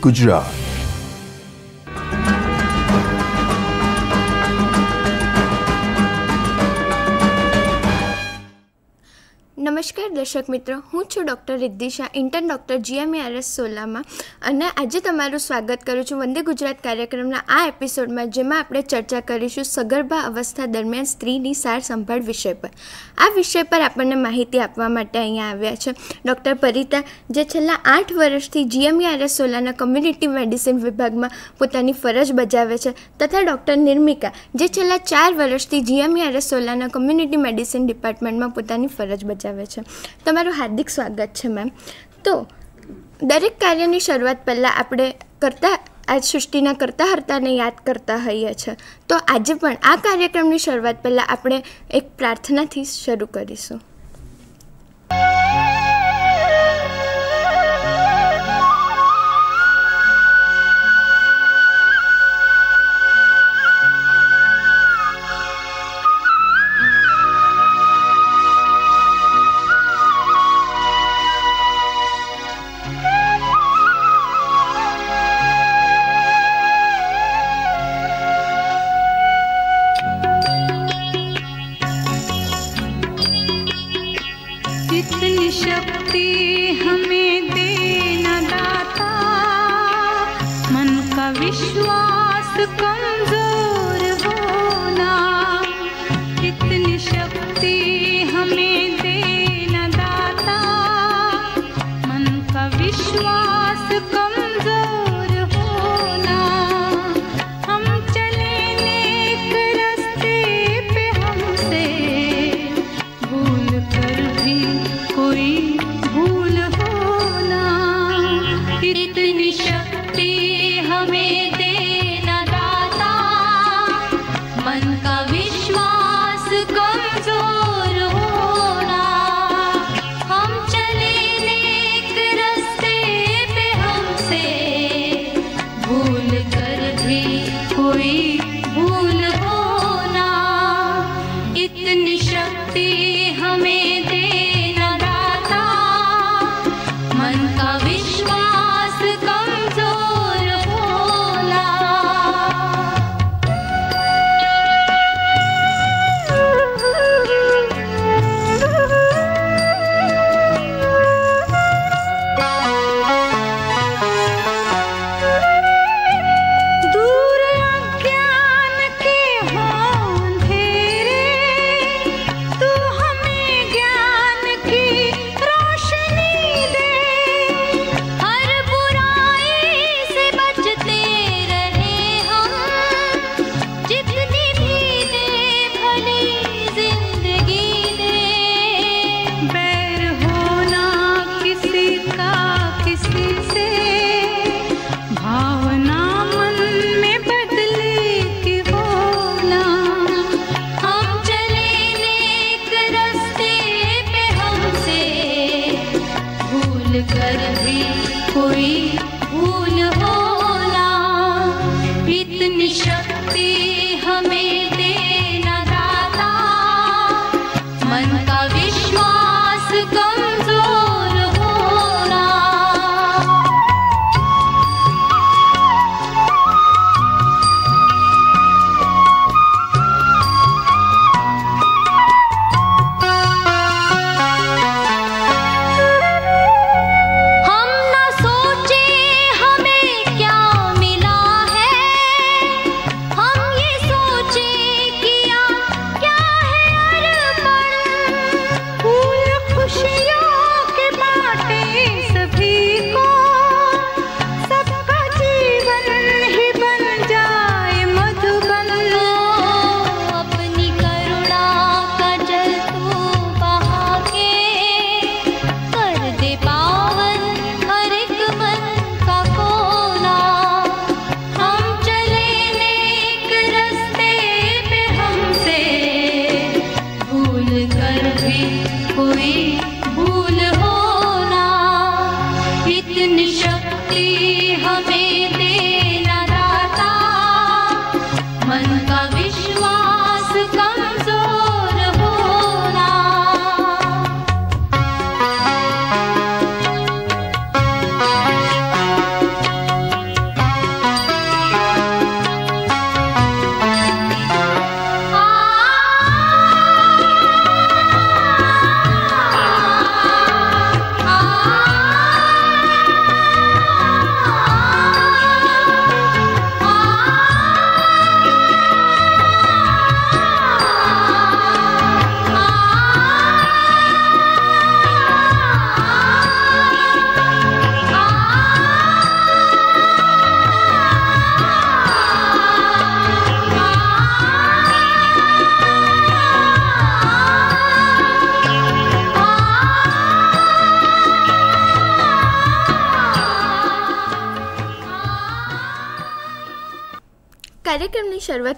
Gujarat. દર્શક મિત્રો હું છું doctor Riddhi Shah intern doctor GMERS સોલામાં અને આજે તમારું સ્વાગત કરું છું વંદે ગુજરાત કાર્યક્રમના આ એપિસોડમાં જેમાં આપણે ચર્ચા કરીશું સગર્ભા અવસ્થા દરમિયાન સ્ત્રીની સાર સંભાળ વિષય પર આ વિષય પર આપણને માહિતી આપવા માટે અહીંયા આવ્યા છે ડૉક્ટર પરિતા જે છેલ્લા આઠ વર્ષથી જીએમએઆરએસ સોલાના કમ્યુનિટી મેડિસિન વિભાગમાં પોતાની ફરજ બજાવે છે તથા ડૉક્ટર નિર્મિકા જે છેલ્લા ચાર વર્ષથી જીએમએઆરએસ સોલાના કમ્યુનિટી મેડિસિન ડિપાર્ટમેન્ટમાં પોતાની ફરજ બજાવે છે તમારું હાર્દિક સ્વાગત છે મેમ તો દરેક કાર્યની શરૂઆત પહેલાં આપણે કરતા આ સૃષ્ટિના કરતા હર્તાને યાદ કરતા હોઈએ છીએ તો આજે પણ આ કાર્યક્રમની શરૂઆત પહેલાં આપણે એક પ્રાર્થનાથી શરૂ કરીશું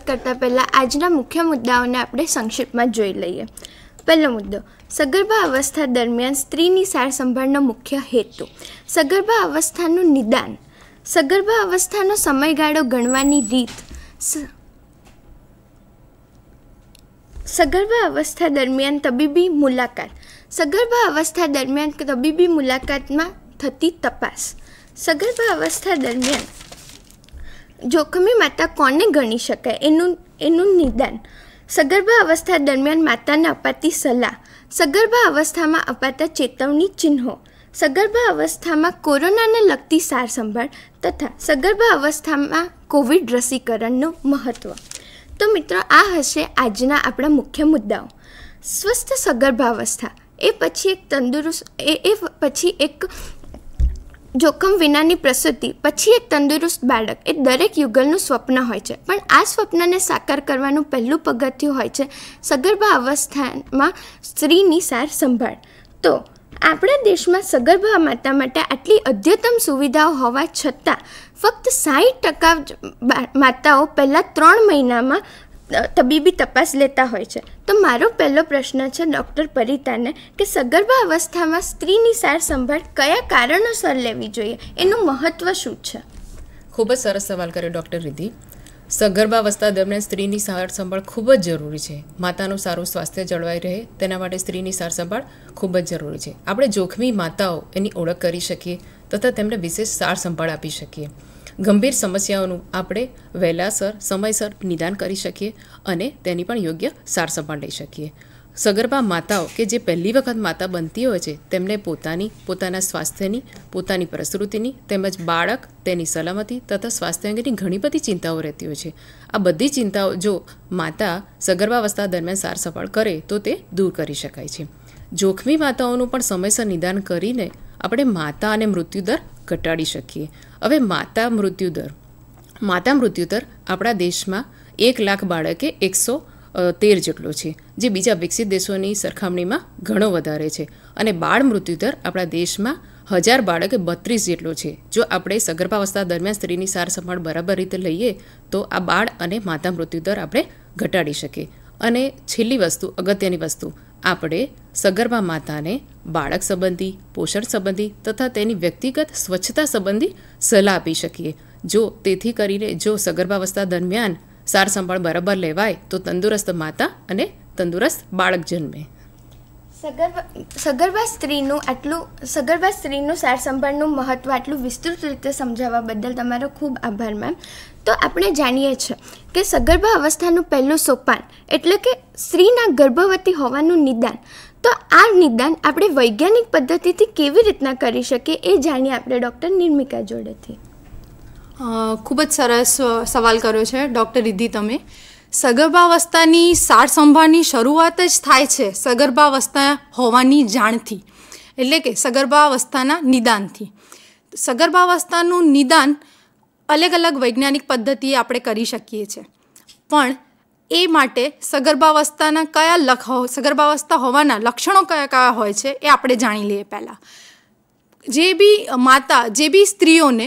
કરતાં પહેલાં આજના મુખ્ય મુદ્દાઓને આપણે સંક્ષિપ્તમાં જોઈ લઈએ પહેલો મુદ્દો સગર્ભા અવસ્થા દરમિયાન સ્ત્રીની સારસંભાળનો મુખ્ય હેતુ સગર્ભા અવસ્થાનું નિદાન સગર્ભા અવસ્થાનો સમયગાળો ગણવાની રીત સગર્ભા અવસ્થા દરમિયાન તબીબી મુલાકાત સગર્ભા અવસ્થા દરમિયાન તબીબી મુલાકાતમાં થતી તપાસ સગર્ભા અવસ્થા દરમિયાન જોખમી માતા કોને ગણી શકાય એનું એનું નિદાન સગર્ભા અવસ્થા દરમિયાન માતાને અપાતી સલાહ સગર્ભા અવસ્થામાં અપાતા ચેતવણી ચિહ્નો સગર્ભા અવસ્થામાં કોરોનાને લગતી સાર સંભાળ તથા સગર્ભા અવસ્થામાં કોવિડ રસીકરણનું મહત્ત્વ તો મિત્રો આ હશે આજના આપણા મુખ્ય મુદ્દાઓ સ્વસ્થ સગર્ભાવસ્થા એ પછી એક તંદુરસ્ત એ પછી એક જોખમ વિનાની પ્રસૂતિ પછી એક તંદુરસ્ત બાળક એ દરેક યુગલનું સ્વપ્ન હોય છે પણ આ સ્વપ્નને સાકાર કરવાનું પહેલું પગથિયું હોય છે સગર્ભા અવસ્થામાં સ્ત્રીની સાર સંભાળ તો આપણા દેશમાં સગર્ભા માતા માટે આટલી અદ્યતમ સુવિધાઓ હોવા છતાં ફક્ત સાઠ ટકા માતાઓ પહેલાં ત્રણ મહિનામાં તબીબી તપાસ લેતા હોય છે તો મારો પહેલો પ્રશ્ન છે ડૉક્ટર પરિતાને કે સગર્ભા અવસ્થામાં સ્ત્રીની સાર સંભાળ કયા કારણોસર લેવી જોઈએ એનું મહત્ત્વ શું છે ખૂબ જ સરસ સવાલ કર્યો ડૉક્ટર રિધિ સગર્ભાવસ્થા દરમિયાન સ્ત્રીની સાર સંભાળ ખૂબ જ જરૂરી છે માતાનું સારું સ્વાસ્થ્ય જળવાઈ રહે તેના માટે સ્ત્રીની સાર સંભાળ ખૂબ જ જરૂરી છે આપણે જોખમી માતાઓ એની ઓળખ કરી શકીએ તથા તેમને વિશેષ સાર સંભાળ આપી શકીએ ગંભીર સમસ્યાઓનું આપણે વહેલાસર સમયસર નિદાન કરી શકીએ અને તેની પણ યોગ્ય સાર સંભાળ લઈ શકીએ સગર્ભા માતાઓ કે જે પહેલી વખત માતા બનતી હોય છે તેમને પોતાની પોતાના સ્વાસ્થ્યની પોતાની પ્રસૃતિની તેમજ બાળક તેની સલામતી તથા સ્વાસ્થ્ય અંગેની ઘણી બધી ચિંતાઓ રહેતી હોય છે આ બધી ચિંતાઓ જો માતા સગર્ભાવસ્થા દરમિયાન સાર સંભાળ કરે તો તે દૂર કરી શકાય છે જોખમી માતાઓનું પણ સમયસર નિદાન કરીને આપણે માતા અને મૃત્યુદર ઘટાડી શકીએ હવે માતા મૃત્યુદર માતા મૃત્યુદર આપણા દેશમાં એક લાખ બાળકે એકસો તેર જેટલો છે જે બીજા વિકસિત દેશોની સરખામણીમાં ઘણો વધારે છે અને બાળ મૃત્યુદર આપણા દેશમાં હજાર બાળકે બત્રીસ જેટલો છે જો આપણે સગર્ભાવસ્થા દરમિયાન સ્ત્રીની સાર સંભાળ બરાબર રીતે લઈએ તો આ બાળ અને માતા મૃત્યુદર આપણે ઘટાડી શકીએ અને છેલ્લી વસ્તુ અગત્યની વસ્તુ આપણે સગર્ભા માતાને બાળક સંબંધી પોષણ સંબંધી તથા તેની વ્યક્તિગત સ્વચ્છતા સંબંધી સલાહ આપી શકીએ જો તેથી કરીને જો સગર્ભાવસ્થા દરમિયાન સાર સંભાળ બરાબર લેવાય તો તંદુરસ્ત માતા અને તંદુરસ્ત બાળક જન્મે સગર્ભા સ્ત્રીનું આટલું સગર્ભા સ્ત્રીનું સાર સંભાળનું મહત્ત્વ આટલું વિસ્તૃત રીતે સમજાવવા બદલ તમારો ખૂબ આભાર મેમ તો આપણે જાણીએ છીએ કે સગર્ભા અવસ્થાનું પહેલું સોપાન એટલે કે સ્ત્રીના ગર્ભવતી હોવાનું નિદાન તો આ નિદાન આપણે વૈજ્ઞાનિક પદ્ધતિથી કેવી રીતના કરી શકીએ એ જાણીએ આપણે ડૉક્ટર નિર્મિકા જોડેથી ખૂબ જ સરસ સવાલ કર્યો છે ડૉક્ટર રિદ્ધિ તમે સગર્ભાવસ્થાની સાર સંભાળની શરૂઆત જ થાય છે સગર્ભાવસ્થા હોવાની જાણથી એટલે કે સગર્ભાવસ્થાના નિદાનથી સગર્ભાવસ્થાનું નિદાન અલગ અલગ વૈજ્ઞાનિક પદ્ધતિએ આપણે કરી શકીએ છીએ પણ એ માટે સગર્ભાવસ્થાના કયા લખ સગર્ભાવસ્થા હોવાના લક્ષણો કયા કયા હોય છે એ આપણે જાણી લઈએ પહેલાં જે બી માતા જે બી સ્ત્રીઓને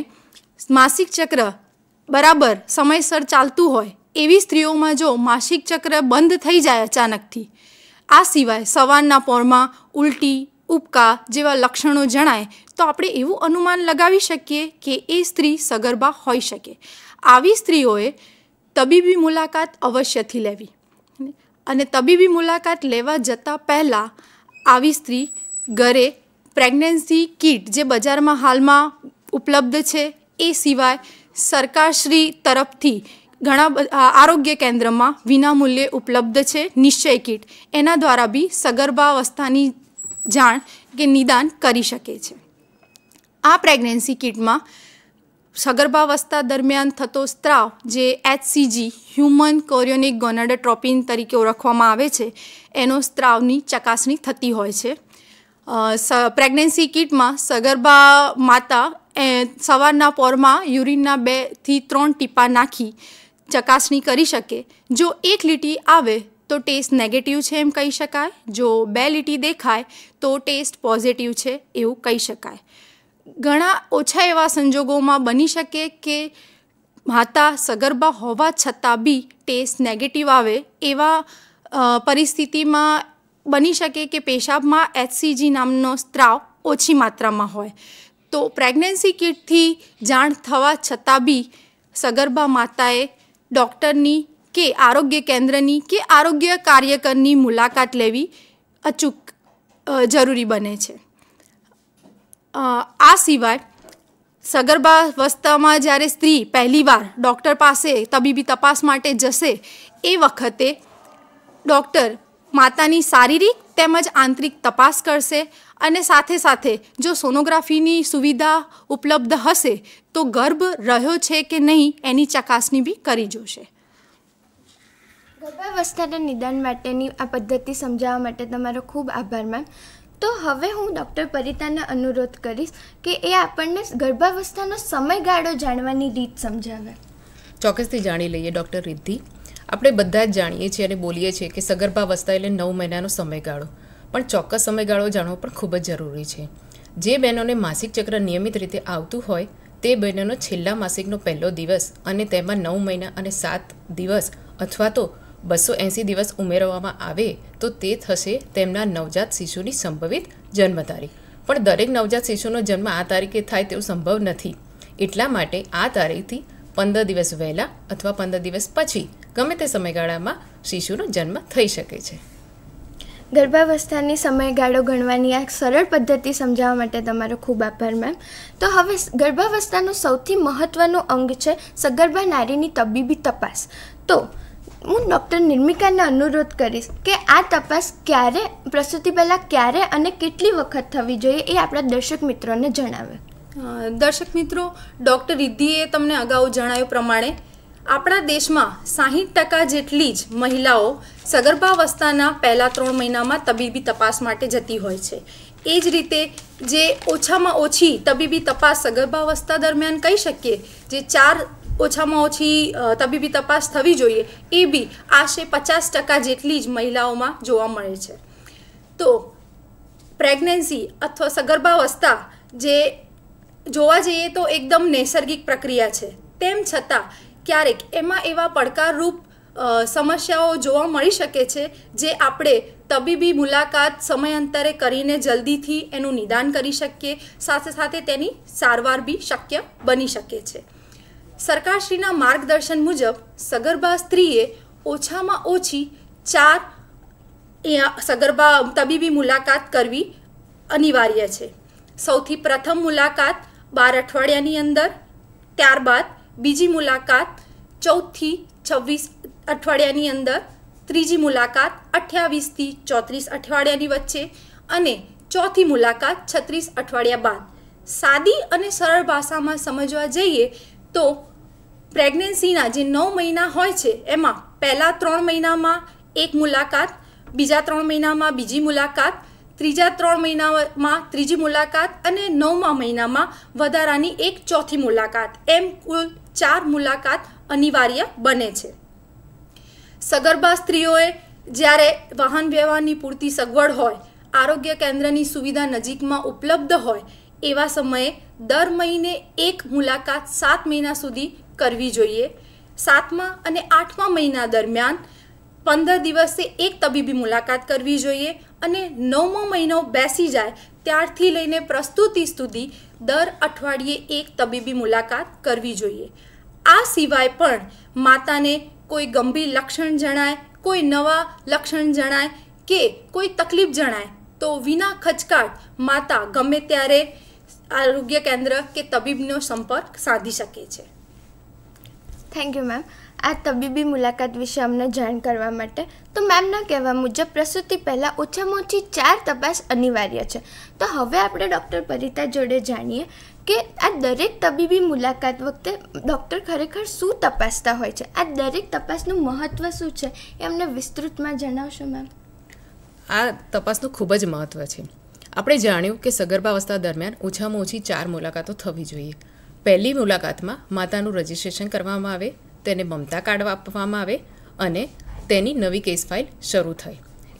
માસિક ચક્ર બરાબર સમયસર ચાલતું હોય એવી સ્ત્રીઓમાં જો માસિક ચક્ર બંધ થઈ જાય અચાનકથી આ સિવાય સવારના પોરમાં ઉલટી ઉપકા જેવા લક્ષણો જણાય તો આપણે એવું અનુમાન લગાવી શકીએ કે એ સ્ત્રી સગર્ભા હોઈ શકે આવી સ્ત્રીઓએ તબીબી મુલાકાત અવશ્યથી લેવી અને તબીબી મુલાકાત લેવા જતાં પહેલાં આવી સ્ત્રી ઘરે પ્રેગ્નન્સી કિટ જે બજારમાં હાલમાં ઉપલબ્ધ છે એ સિવાય સરકારશ્રી તરફથી ઘણા આરોગ્ય કેન્દ્રમાં વિનામૂલ્યે ઉપલબ્ધ છે નિશ્ચય કિટ એના દ્વારા બી સગર્ભાવસ્થાની જાણ કે નિદાન કરી શકે છે આ પ્રેગ્નન્સી કિટમાં સગર્ભાવસ્થા દરમિયાન થતો સ્ત્રાવ જે એચસીજી હ્યુમન કોરિયોનિક ગોનાડોટ્રોપિન તરીકે ઓળખવામાં આવે છે એનો સ્ત્રાવની ચકાસણી થતી હોય છે પ્રેગ્નન્સી કિટમાં સગર્ભા માતા એ સવારના પોરમાં યુરિનના બેથી ત્રણ ટીપા નાખી ચકાસણી કરી શકે જો એક લીટી આવે તો ટેસ્ટ નેગેટિવ છે એમ કહી શકાય જો બે લીટી દેખાય તો ટેસ્ટ પોઝિટિવ છે એવું કહી શકાય ઘણા ઓછા એવા સંજોગોમાં બની શકે કે માતા સગર્ભા હોવા છતાં બી ટેસ્ટ નેગેટિવ આવે એવા પરિસ્થિતિમાં બની શકે કે પેશાબમાં એચસીજી નામનો સ્ત્રાવ ઓછી માત્રામાં હોય તો પ્રેગ્નન્સી કિટથી જાણ થવા છતાં બી સગર્ભા માતાએ ડૉક્ટરની કે આરોગ્ય કેન્દ્રની કે આરોગ્ય કાર્યકરની મુલાકાત લેવી અચૂક જરૂરી બને છે આ સિવાય સગર્ભાવસ્થામાં જ્યારે સ્ત્રી પહેલીવાર ડૉક્ટર પાસે તબીબી તપાસ માટે જશે એ વખતે ડૉક્ટર માતાની શારીરિક તેમજ આંતરિક તપાસ કરશે અને સાથે સાથે જો સોનોગ્રાફીની સુવિધા ઉપલબ્ધ હશે તો ગર્ભ રહ્યો છે કે નહીં એની ચકાસણી બી કરી જોશે ગર્ભાવસ્થાના નિદાન માટેની આ પદ્ધતિ સમજાવવા માટે તમારો ખૂબ આભાર મેમ તો હવે હું ડૉક્ટર પરિતાને અનુરોધ કરીશ કે એ આપણને ગર્ભાવસ્થાનો સમયગાળો જાણવાની રીત સમજાવે ચોક્કસથી જાણી લઈએ ડૉક્ટર રિદ્ધિ આપણે બધા જ જાણીએ છીએ અને બોલીએ છીએ કે સગર્ભાવસ્થા એટલે નવ મહિનાનો સમયગાળો પણ ચોક્કસ સમયગાળો જાણવો પણ ખૂબ જ જરૂરી છે જે બહેનોને માસિક ચક્ર નિયમિત રીતે આવતું હોય તે બહેનોનો છેલ્લા માસિકનો પહેલો દિવસ અને તેમાં નવ મહિના અને સાત દિવસ અથવા તો બસો એંસી દિવસ ઉમેરવામાં આવે તો તે થશે તેમના નવજાત શિશુની સંભવિત જન્મ તારીખ પણ દરેક નવજાત શિશુનો જન્મ આ તારીખે થાય તેવું સંભવ નથી એટલા માટે આ તારીખથી પંદર દિવસ વહેલા અથવા પંદર દિવસ પછી ગમે તે સમયગાળામાં શિશુનો જન્મ થઈ શકે છે ગર્ભાવસ્થાની સમયગાળો ગણવાની આ સરળ પદ્ધતિ સમજાવવા માટે તમારો ખૂબ આભાર મેમ તો હવે ગર્ભાવસ્થાનું સૌથી મહત્ત્વનું અંગ છે સગર્ભા નારીની તબીબી તપાસ તો હું ડૉક્ટર નિર્મિકાને અનુરોધ કરીશ કે આ તપાસ ક્યારે પ્રસૂતિ પહેલાં ક્યારે અને કેટલી વખત થવી જોઈએ એ આપણા દર્શક મિત્રોને જણાવે દર્શક મિત્રો ડૉક્ટર રિદ્ધિએ તમને અગાઉ જણાવ્યું પ્રમાણે આપણા દેશમાં સાહીઠ ટકા જેટલી જ મહિલાઓ સગર્ભાવસ્થાના પહેલાં ત્રણ મહિનામાં તબીબી તપાસ માટે જતી હોય છે એ જ રીતે જે ઓછામાં ઓછી તબીબી તપાસ સગર્ભાવસ્થા દરમિયાન કહી શકીએ જે ચાર ઓછામાં ઓછી તબીબી તપાસ થવી જોઈએ એ બી આશરે પચાસ ટકા જેટલી જ મહિલાઓમાં જોવા મળે છે તો પ્રેગ્નન્સી અથવા સગર્ભાવસ્થા જે જોવા જઈએ તો એકદમ નૈસર્ગિક પ્રક્રિયા છે તેમ છતાં ક્યારેક એમાં એવા પડકારરૂપ સમસ્યાઓ જોવા મળી શકે છે જે આપણે તબીબી મુલાકાત સમયાંતરે કરીને જલ્દીથી એનું નિદાન કરી શકીએ સાથે સાથે તેની સારવાર બી શક્ય બની શકે છે સરકારશ્રીના માર્ગદર્શન મુજબ સગર્ભા સ્ત્રીએ ઓછામાં ઓછી ચાર સગર્ભા તબીબી મુલાકાત કરવી અનિવાર્ય છે સૌથી પ્રથમ મુલાકાત બાર અઠવાડિયાની અંદર ત્યારબાદ બીજી મુલાકાત ચૌદથી છવ્વીસ અઠવાડિયાની અંદર ત્રીજી મુલાકાત અઠ્યાવીસથી ચોત્રીસ અઠવાડિયાની વચ્ચે અને ચોથી મુલાકાત છત્રીસ અઠવાડિયા બાદ સાદી અને સરળ ભાષામાં સમજવા જઈએ તો પ્રેગ્નન્સીના જે નવ મહિના હોય છે એમાં પહેલાં ત્રણ મહિનામાં એક મુલાકાત બીજા ત્રણ મહિનામાં બીજી મુલાકાત ત્રીજા ત્રણ મહિનામાં ત્રીજી મુલાકાત અને નવમા મહિનામાં વધારાની એક ચોથી મુલાકાત એમ કુલ ચાર મુલાકાત અનિવાર્ય બને છે સગર્ભા સ્ત્રીઓએ જ્યારે વાહન વ્યવહારની પૂરતી સગવડ હોય આરોગ્ય કેન્દ્રની સુવિધા નજીકમાં ઉપલબ્ધ હોય એવા સમયે દર મહિને એક મુલાકાત સાત મહિના સુધી કરવી જોઈએ સાતમા અને આઠમા મહિના દરમિયાન પંદર દિવસે એક તબીબી મુલાકાત કરવી જોઈએ અને નવમો મહિનો બેસી જાય ત્યારથી લઈને પ્રસ્તુતિ સુધી દર અઠવાડિયે એક તબીબી મુલાકાત કરવી જોઈએ આ સિવાય પણ માતાને કોઈ ગંભીર લક્ષણ જણાય કોઈ નવા લક્ષણ જણાય કે કોઈ તકલીફ જણાય તો વિના ખચકાટ માતા ગમે ત્યારે આરોગ્ય કેન્દ્ર કે તબીબનો સંપર્ક સાધી શકે છે થેન્ક યુ મેમ આ તબીબી મુલાકાત વિશે અમને જાણ કરવા માટે તો મેમના કહેવા મુજબ પ્રસૂતિ પહેલાં ઓછામાં ઓછી ચાર તપાસ અનિવાર્ય છે તો હવે આપણે ડૉક્ટર પરિતા જોડે જાણીએ કે આ દરેક તબીબી મુલાકાત વખતે ડૉક્ટર ખરેખર શું તપાસતા હોય છે આ દરેક તપાસનું મહત્ત્વ શું છે એ અમને વિસ્તૃતમાં જણાવશો મેમ આ તપાસનું ખૂબ જ મહત્ત્વ છે આપણે જાણ્યું કે સગર્ભાવસ્થા દરમિયાન ઓછામાં ઓછી ચાર મુલાકાતો થવી જોઈએ પહેલી મુલાકાતમાં માતાનું રજિસ્ટ્રેશન કરવામાં આવે તેને મમતા કાર્ડ આપવામાં આવે અને તેની નવી કેસ ફાઇલ શરૂ થઈ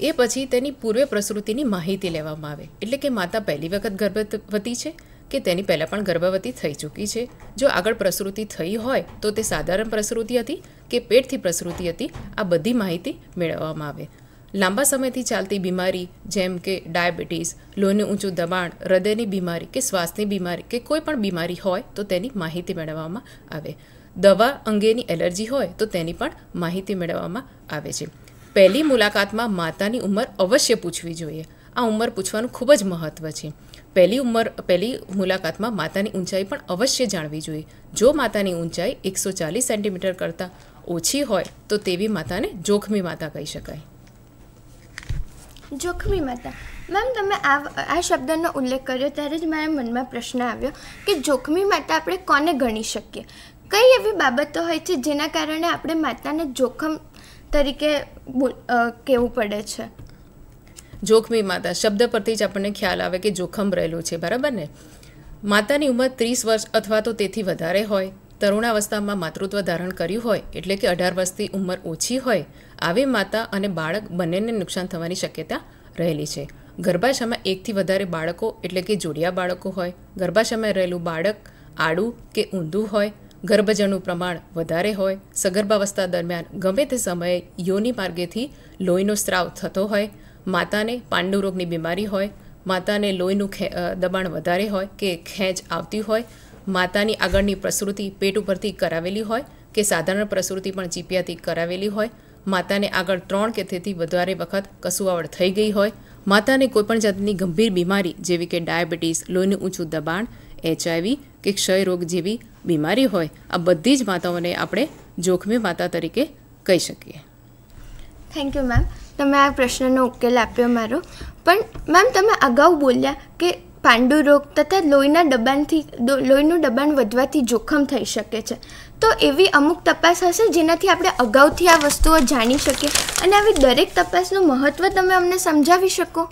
એ પછી તેની પૂર્વે પ્રસૃતિની માહિતી લેવામાં આવે એટલે કે માતા પહેલી વખત ગર્ભવતી છે કે તેની પહેલાં પણ ગર્ભવતી થઈ ચૂકી છે જો આગળ પ્રસૃતિ થઈ હોય તો તે સાધારણ પ્રસૃતિ હતી કે પેટથી પ્રસૃતિ હતી આ બધી માહિતી મેળવવામાં આવે લાંબા સમયથી ચાલતી બીમારી જેમ કે ડાયાબિટીસ લોહીનું ઊંચું દબાણ હૃદયની બીમારી કે શ્વાસની બીમારી કે કોઈ પણ બીમારી હોય તો તેની માહિતી મેળવવામાં આવે દવા અંગેની એલર્જી હોય તો તેની પણ માહિતી મેળવવામાં આવે છે પહેલી મુલાકાતમાં માતાની ઉંમર અવશ્ય પૂછવી જોઈએ આ ઉંમર પૂછવાનું ખૂબ જ મહત્ત્વ છે પહેલી ઉંમર પહેલી મુલાકાતમાં માતાની ઊંચાઈ પણ અવશ્ય જાણવી જોઈએ જો માતાની ઊંચાઈ એકસો ચાલીસ સેન્ટીમીટર કરતાં ઓછી હોય તો તેવી માતાને જોખમી માતા કહી શકાય જોખમી માતા મેમ તમે આ આ શબ્દનો ઉલ્લેખ કર્યો ત્યારે જ મારા મનમાં પ્રશ્ન આવ્યો કે જોખમી માતા આપણે કોને ગણી શકીએ કઈ એવી બાબતો હોય છે જેના કારણે આપણે માતાને જોખમ તરીકે કહેવું પડે છે જોખમી માતા શબ્દ પરથી જ આપણને ખ્યાલ આવે કે જોખમ રહેલું છે બરાબર ને માતાની ઉંમર ત્રીસ વર્ષ અથવા તો તેથી વધારે હોય તરુણાવસ્થામાં માતૃત્વ ધારણ કર્યું હોય એટલે કે અઢાર વર્ષથી ઉંમર ઓછી હોય આવી માતા અને બાળક બંનેને નુકસાન થવાની શક્યતા રહેલી છે ગર્ભાશયમાં એકથી વધારે બાળકો એટલે કે જોડિયા બાળકો હોય ગર્ભાશયમાં રહેલું બાળક આડું કે ઊંધું હોય ગર્ભજનનું પ્રમાણ વધારે હોય સગર્ભાવસ્થા દરમિયાન ગમે તે સમયે યોની માર્ગેથી લોહીનો સ્ત્રાવ થતો હોય માતાને પાંડુરોગની બીમારી હોય માતાને લોહીનું દબાણ વધારે હોય કે ખેંચ આવતી હોય માતાની આગળની પ્રસૃતિ પેટ ઉપરથી કરાવેલી હોય કે સાધારણ પ્રસૂતિ પણ ચીપિયાથી કરાવેલી હોય માતાને આગળ ત્રણ કે તેથી વધારે વખત કસુવાવડ થઈ ગઈ હોય માતાને કોઈપણ જાતની ગંભીર બીમારી જેવી કે ડાયાબિટીસ લોહીનું ઊંચું દબાણ એચઆઈવી કે ક્ષય રોગ જેવી બીમારી હોય આ બધી જ માતાઓને આપણે જોખમી માતા તરીકે કહી શકીએ થેન્ક યુ મેમ તમે આ પ્રશ્નનો ઉકેલ આપ્યો મારો પણ મેમ તમે અગાઉ બોલ્યા કે પાંડુરોગ તથા લોહીના દબાણથી લોહીનું દબાણ વધવાથી જોખમ થઈ શકે છે તો એવી અમુક તપાસ હશે જેનાથી આપણે અગાઉથી આ વસ્તુઓ જાણી શકીએ અને આવી દરેક તપાસનું મહત્ત્વ તમે અમને સમજાવી શકો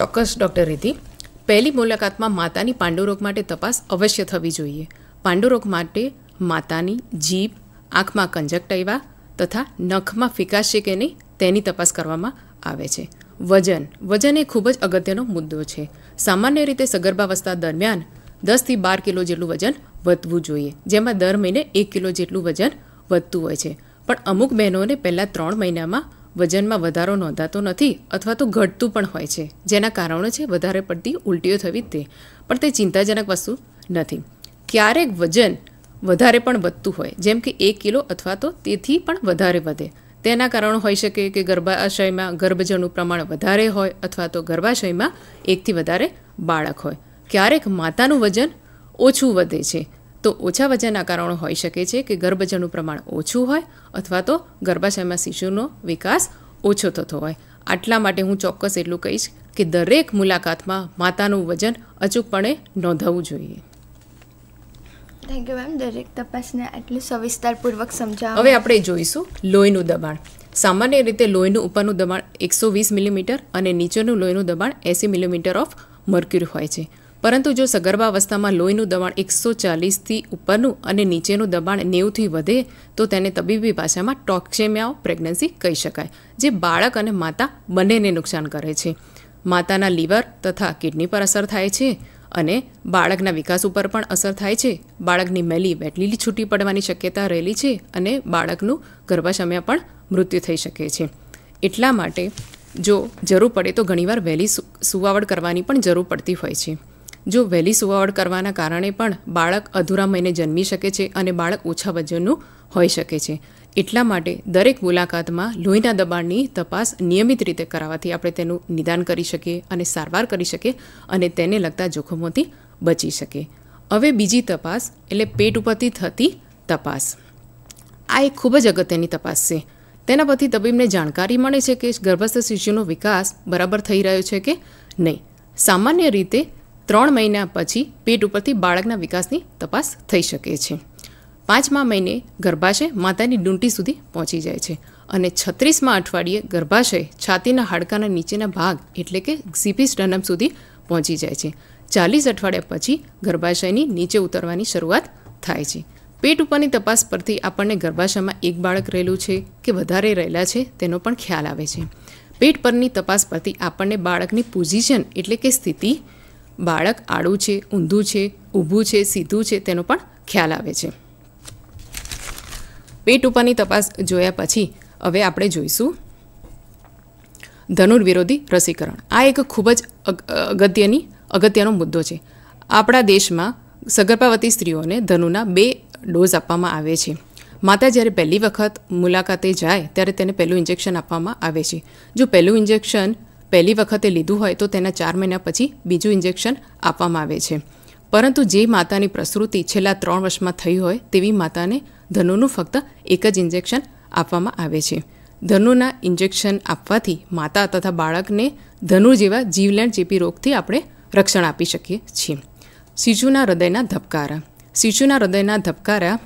ચોક્કસ ડૉક્ટર રીતિ પહેલી મુલાકાતમાં માતાની પાંડુરોગ માટે તપાસ અવશ્ય થવી જોઈએ પાંડુરોગ માટે માતાની જીભ આંખમાં કંજક્ટ તથા નખમાં ફિકાશ છે કે નહીં તેની તપાસ કરવામાં આવે છે વજન વજન એ ખૂબ જ અગત્યનો મુદ્દો છે સામાન્ય રીતે સગર્ભાવસ્થા દરમિયાન દસથી બાર કિલો જેટલું વજન વધવું જોઈએ જેમાં દર મહિને એક કિલો જેટલું વજન વધતું હોય છે પણ અમુક બહેનોને પહેલાં ત્રણ મહિનામાં વજનમાં વધારો નોંધાતો નથી અથવા તો ઘટતું પણ હોય છે જેના કારણો છે વધારે પડતી ઉલટીઓ થવી તે પણ તે ચિંતાજનક વસ્તુ નથી ક્યારેક વજન વધારે પણ વધતું હોય જેમ કે એક કિલો અથવા તો તેથી પણ વધારે વધે તેના કારણો હોઈ શકે કે ગર્ભાશયમાં ગર્ભજળનું પ્રમાણ વધારે હોય અથવા તો ગર્ભાશયમાં એકથી વધારે બાળક હોય ક્યારેક માતાનું વજન ઓછું વધે છે તો ઓછા વજનના કારણો હોઈ શકે છે કે ગર્ભજળનું પ્રમાણ ઓછું હોય અથવા તો ગર્ભાશયમાં શિશુનો વિકાસ ઓછો થતો હોય આટલા માટે હું ચોક્કસ એટલું કહીશ કે દરેક મુલાકાતમાં માતાનું વજન અચૂકપણે નોંધવું જોઈએ થેન્ક યુ મેમ દરેક તપાસને આટલી સવિસ્તારપૂર્વક સમજાવ હવે આપણે જોઈશું લોહીનું દબાણ સામાન્ય રીતે લોહીનું ઉપરનું દબાણ એકસો વીસ મિલીમીટર અને નીચેનું લોહીનું દબાણ એંસી મિલીમીટર ઓફ મર્ક્યુર હોય છે પરંતુ જો સગર્ભાવસ્થામાં લોહીનું દબાણ એકસો ચાલીસથી ઉપરનું અને નીચેનું દબાણ નેવથી વધે તો તેને તબીબી ભાષામાં ટોક્સેમિયા પ્રેગ્નન્સી કહી શકાય જે બાળક અને માતા બંનેને નુકસાન કરે છે માતાના લીવર તથા કિડની પર અસર થાય છે અને બાળકના વિકાસ ઉપર પણ અસર થાય છે બાળકની મેલી વેટલીલી છૂટી પડવાની શક્યતા રહેલી છે અને બાળકનું ગર્ભાશયમાં પણ મૃત્યુ થઈ શકે છે એટલા માટે જો જરૂર પડે તો ઘણીવાર વહેલી સુવાવડ કરવાની પણ જરૂર પડતી હોય છે જો વહેલી સુવાવડ કરવાના કારણે પણ બાળક અધૂરા મહિને જન્મી શકે છે અને બાળક ઓછા વજનનું હોઈ શકે છે એટલા માટે દરેક મુલાકાતમાં લોહીના દબાણની તપાસ નિયમિત રીતે કરાવવાથી આપણે તેનું નિદાન કરી શકીએ અને સારવાર કરી શકીએ અને તેને લગતા જોખમોથી બચી શકીએ હવે બીજી તપાસ એટલે પેટ ઉપરથી થતી તપાસ આ એક ખૂબ જ અગત્યની તપાસ છે તેના પરથી તબીબને જાણકારી મળે છે કે ગર્ભસ્થ શિશુનો વિકાસ બરાબર થઈ રહ્યો છે કે નહીં સામાન્ય રીતે ત્રણ મહિના પછી પેટ ઉપરથી બાળકના વિકાસની તપાસ થઈ શકે છે પાંચમા મહિને ગર્ભાશય માતાની ડૂંટી સુધી પહોંચી જાય છે અને છત્રીસમાં અઠવાડિયે ગર્ભાશય છાતીના હાડકાના નીચેના ભાગ એટલે કે ઝીપિસ્ટનમ સુધી પહોંચી જાય છે ચાલીસ અઠવાડિયા પછી ગર્ભાશયની નીચે ઉતરવાની શરૂઆત થાય છે પેટ ઉપરની તપાસ પરથી આપણને ગર્ભાશયમાં એક બાળક રહેલું છે કે વધારે રહેલા છે તેનો પણ ખ્યાલ આવે છે પેટ પરની તપાસ પરથી આપણને બાળકની પોઝિશન એટલે કે સ્થિતિ બાળક આડું છે ઊંધું છે ઊભું છે સીધું છે તેનો પણ ખ્યાલ આવે છે પેટ ઉપરની તપાસ જોયા પછી હવે આપણે જોઈશું ધનુર વિરોધી રસીકરણ આ એક ખૂબ જ અગત્યની અગત્યનો મુદ્દો છે આપણા દેશમાં સગર્ભાવતી સ્ત્રીઓને ધનુના બે ડોઝ આપવામાં આવે છે માતા જ્યારે પહેલી વખત મુલાકાતે જાય ત્યારે તેને પહેલું ઇન્જેક્શન આપવામાં આવે છે જો પહેલું ઇન્જેક્શન પહેલી વખતે લીધું હોય તો તેના ચાર મહિના પછી બીજું ઇન્જેક્શન આપવામાં આવે છે પરંતુ જે માતાની પ્રસૃતિ છેલ્લા ત્રણ વર્ષમાં થઈ હોય તેવી માતાને ધનુનું ફક્ત એક જ ઇન્જેક્શન આપવામાં આવે છે ધનુના ઇન્જેક્શન આપવાથી માતા તથા બાળકને ધનુ જેવા જીવલેણ ચેપી રોગથી આપણે રક્ષણ આપી શકીએ છીએ શિશુના હૃદયના ધબકારા શિશુના હૃદયના ધબકારા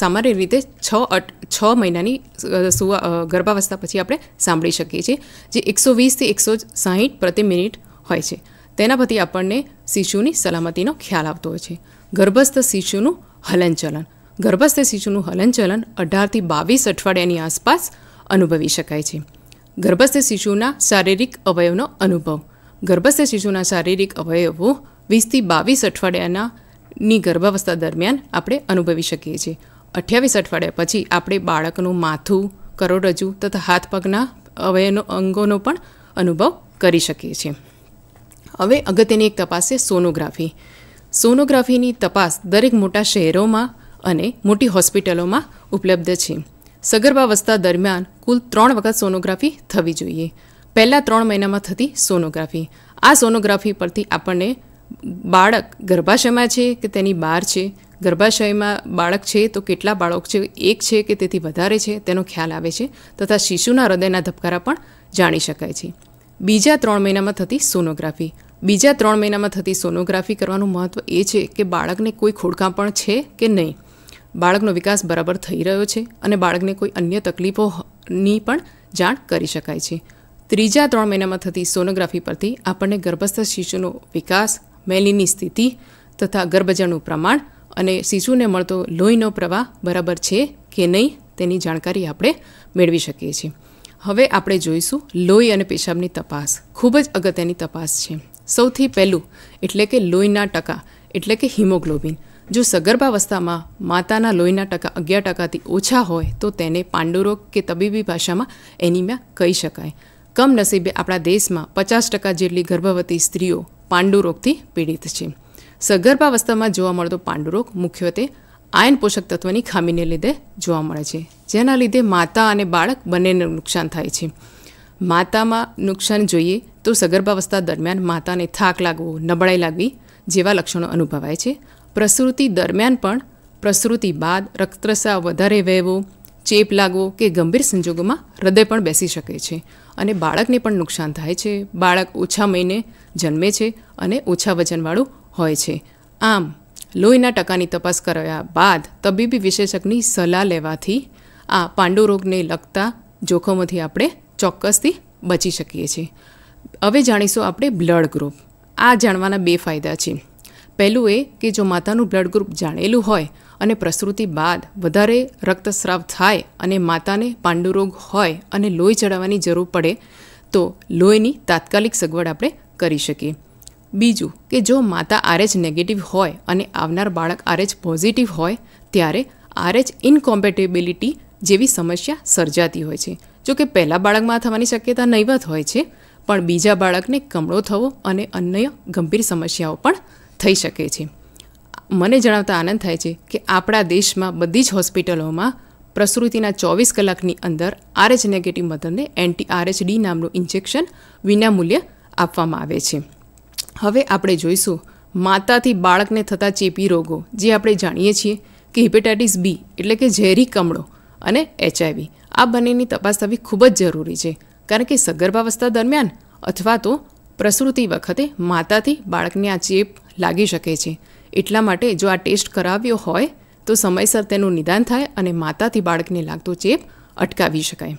સામાન્ય રીતે છ અટ છ મહિનાની સુવા ગર્ભાવસ્થા પછી આપણે સાંભળી શકીએ છીએ જે એકસો વીસથી એકસો સાહીઠ પ્રતિ મિનિટ હોય છે તેના પરથી આપણને શિશુની સલામતીનો ખ્યાલ આવતો હોય છે ગર્ભસ્થ શિશુનું હલનચલન ગર્ભસ્થ શિશુનું હલનચલન અઢારથી બાવીસ અઠવાડિયાની આસપાસ અનુભવી શકાય છે ગર્ભસ્થ શિશુના શારીરિક અવયવનો અનુભવ ગર્ભસ્થ શિશુના શારીરિક અવયવો વીસથી બાવીસ અઠવાડિયાના ની ગર્ભાવસ્થા દરમિયાન આપણે અનુભવી શકીએ છીએ અઠ્યાવીસ અઠવાડિયા પછી આપણે બાળકનું માથું કરોડરજ્જુ તથા હાથ પગના અવયવનો અંગોનો પણ અનુભવ કરી શકીએ છીએ હવે અગત્યની એક તપાસ છે સોનોગ્રાફી સોનોગ્રાફીની તપાસ દરેક મોટા શહેરોમાં અને મોટી હોસ્પિટલોમાં ઉપલબ્ધ છે સગર્ભાવસ્થા દરમિયાન કુલ ત્રણ વખત સોનોગ્રાફી થવી જોઈએ પહેલાં ત્રણ મહિનામાં થતી સોનોગ્રાફી આ સોનોગ્રાફી પરથી આપણને બાળક ગર્ભાશયમાં છે કે તેની બહાર છે ગર્ભાશયમાં બાળક છે તો કેટલા બાળક છે એક છે કે તેથી વધારે છે તેનો ખ્યાલ આવે છે તથા શિશુના હૃદયના ધબકારા પણ જાણી શકાય છે બીજા ત્રણ મહિનામાં થતી સોનોગ્રાફી બીજા ત્રણ મહિનામાં થતી સોનોગ્રાફી કરવાનું મહત્ત્વ એ છે કે બાળકને કોઈ ખોડખાં પણ છે કે નહીં બાળકનો વિકાસ બરાબર થઈ રહ્યો છે અને બાળકને કોઈ અન્ય તકલીફોની પણ જાણ કરી શકાય છે ત્રીજા ત્રણ મહિનામાં થતી સોનોગ્રાફી પરથી આપણને ગર્ભસ્થ શિશુનો વિકાસ મેલીની સ્થિતિ તથા ગર્ભજળનું પ્રમાણ અને શિશુને મળતો લોહીનો પ્રવાહ બરાબર છે કે નહીં તેની જાણકારી આપણે મેળવી શકીએ છીએ હવે આપણે જોઈશું લોહી અને પેશાબની તપાસ ખૂબ જ અગત્યની તપાસ છે સૌથી પહેલું એટલે કે લોહીના ટકા એટલે કે હિમોગ્લોબિન જો સગર્ભાવસ્થામાં માતાના લોહીના ટકા અગિયાર ટકાથી ઓછા હોય તો તેને પાંડુરોગ કે તબીબી ભાષામાં એનિમિયા કહી શકાય કમનસીબે આપણા દેશમાં પચાસ ટકા જેટલી ગર્ભવતી સ્ત્રીઓ પાંડુરોગથી પીડિત છે સગર્ભાવસ્થામાં જોવા મળતો પાંડુરોગ મુખ્યત્વે આયન પોષક તત્વની ખામીને લીધે જોવા મળે છે જેના લીધે માતા અને બાળક બંનેને નુકસાન થાય છે માતામાં નુકસાન જોઈએ તો સગર્ભાવસ્થા દરમિયાન માતાને થાક લાગવો નબળાઈ લાગવી જેવા લક્ષણો અનુભવાય છે પ્રસૃતિ દરમિયાન પણ પ્રસૃતિ બાદ રક્તસ્રાવ વધારે વહેવો ચેપ લાગવો કે ગંભીર સંજોગોમાં હૃદય પણ બેસી શકે છે અને બાળકને પણ નુકસાન થાય છે બાળક ઓછા મહિને જન્મે છે અને ઓછા વજનવાળું હોય છે આમ લોહીના ટકાની તપાસ કરાયા બાદ તબીબી વિશેષજ્ઞની સલાહ લેવાથી આ પાંડુ રોગને લગતા જોખમોથી આપણે ચોક્કસથી બચી શકીએ છીએ હવે જાણીશું આપણે બ્લડ ગ્રુપ આ જાણવાના બે ફાયદા છે પહેલું એ કે જો માતાનું બ્લડ ગ્રુપ જાણેલું હોય અને પ્રસૃતિ બાદ વધારે રક્તસ્રાવ થાય અને માતાને પાંડુરોગ હોય અને લોહી ચડાવવાની જરૂર પડે તો લોહીની તાત્કાલિક સગવડ આપણે કરી શકીએ બીજું કે જો માતા આરએચ નેગેટિવ હોય અને આવનાર બાળક આરએચ પોઝિટિવ હોય ત્યારે આરએચ ઇનકોમ્પેટેબિલિટી જેવી સમસ્યા સર્જાતી હોય છે જો કે પહેલાં બાળકમાં થવાની શક્યતા નહીવત હોય છે પણ બીજા બાળકને કમળો થવો અને અન્ય ગંભીર સમસ્યાઓ પણ થઈ શકે છે મને જણાવતા આનંદ થાય છે કે આપણા દેશમાં બધી જ હોસ્પિટલોમાં પ્રસૂતિના ચોવીસ કલાકની અંદર આરએચ નેગેટિવ મધરને એન્ટી ડી નામનું ઇન્જેક્શન વિનામૂલ્યે આપવામાં આવે છે હવે આપણે જોઈશું માતાથી બાળકને થતા ચેપી રોગો જે આપણે જાણીએ છીએ કે હિપેટાઇટિસ બી એટલે કે ઝેરી કમળો અને એચઆઈવી આ બંનેની તપાસ થવી ખૂબ જ જરૂરી છે કારણ કે સગર્ભાવસ્થા દરમિયાન અથવા તો પ્રસૂતિ વખતે માતાથી બાળકને આ ચેપ લાગી શકે છે એટલા માટે જો આ ટેસ્ટ કરાવ્યો હોય તો સમયસર તેનું નિદાન થાય અને માતાથી બાળકને લાગતો ચેપ અટકાવી શકાય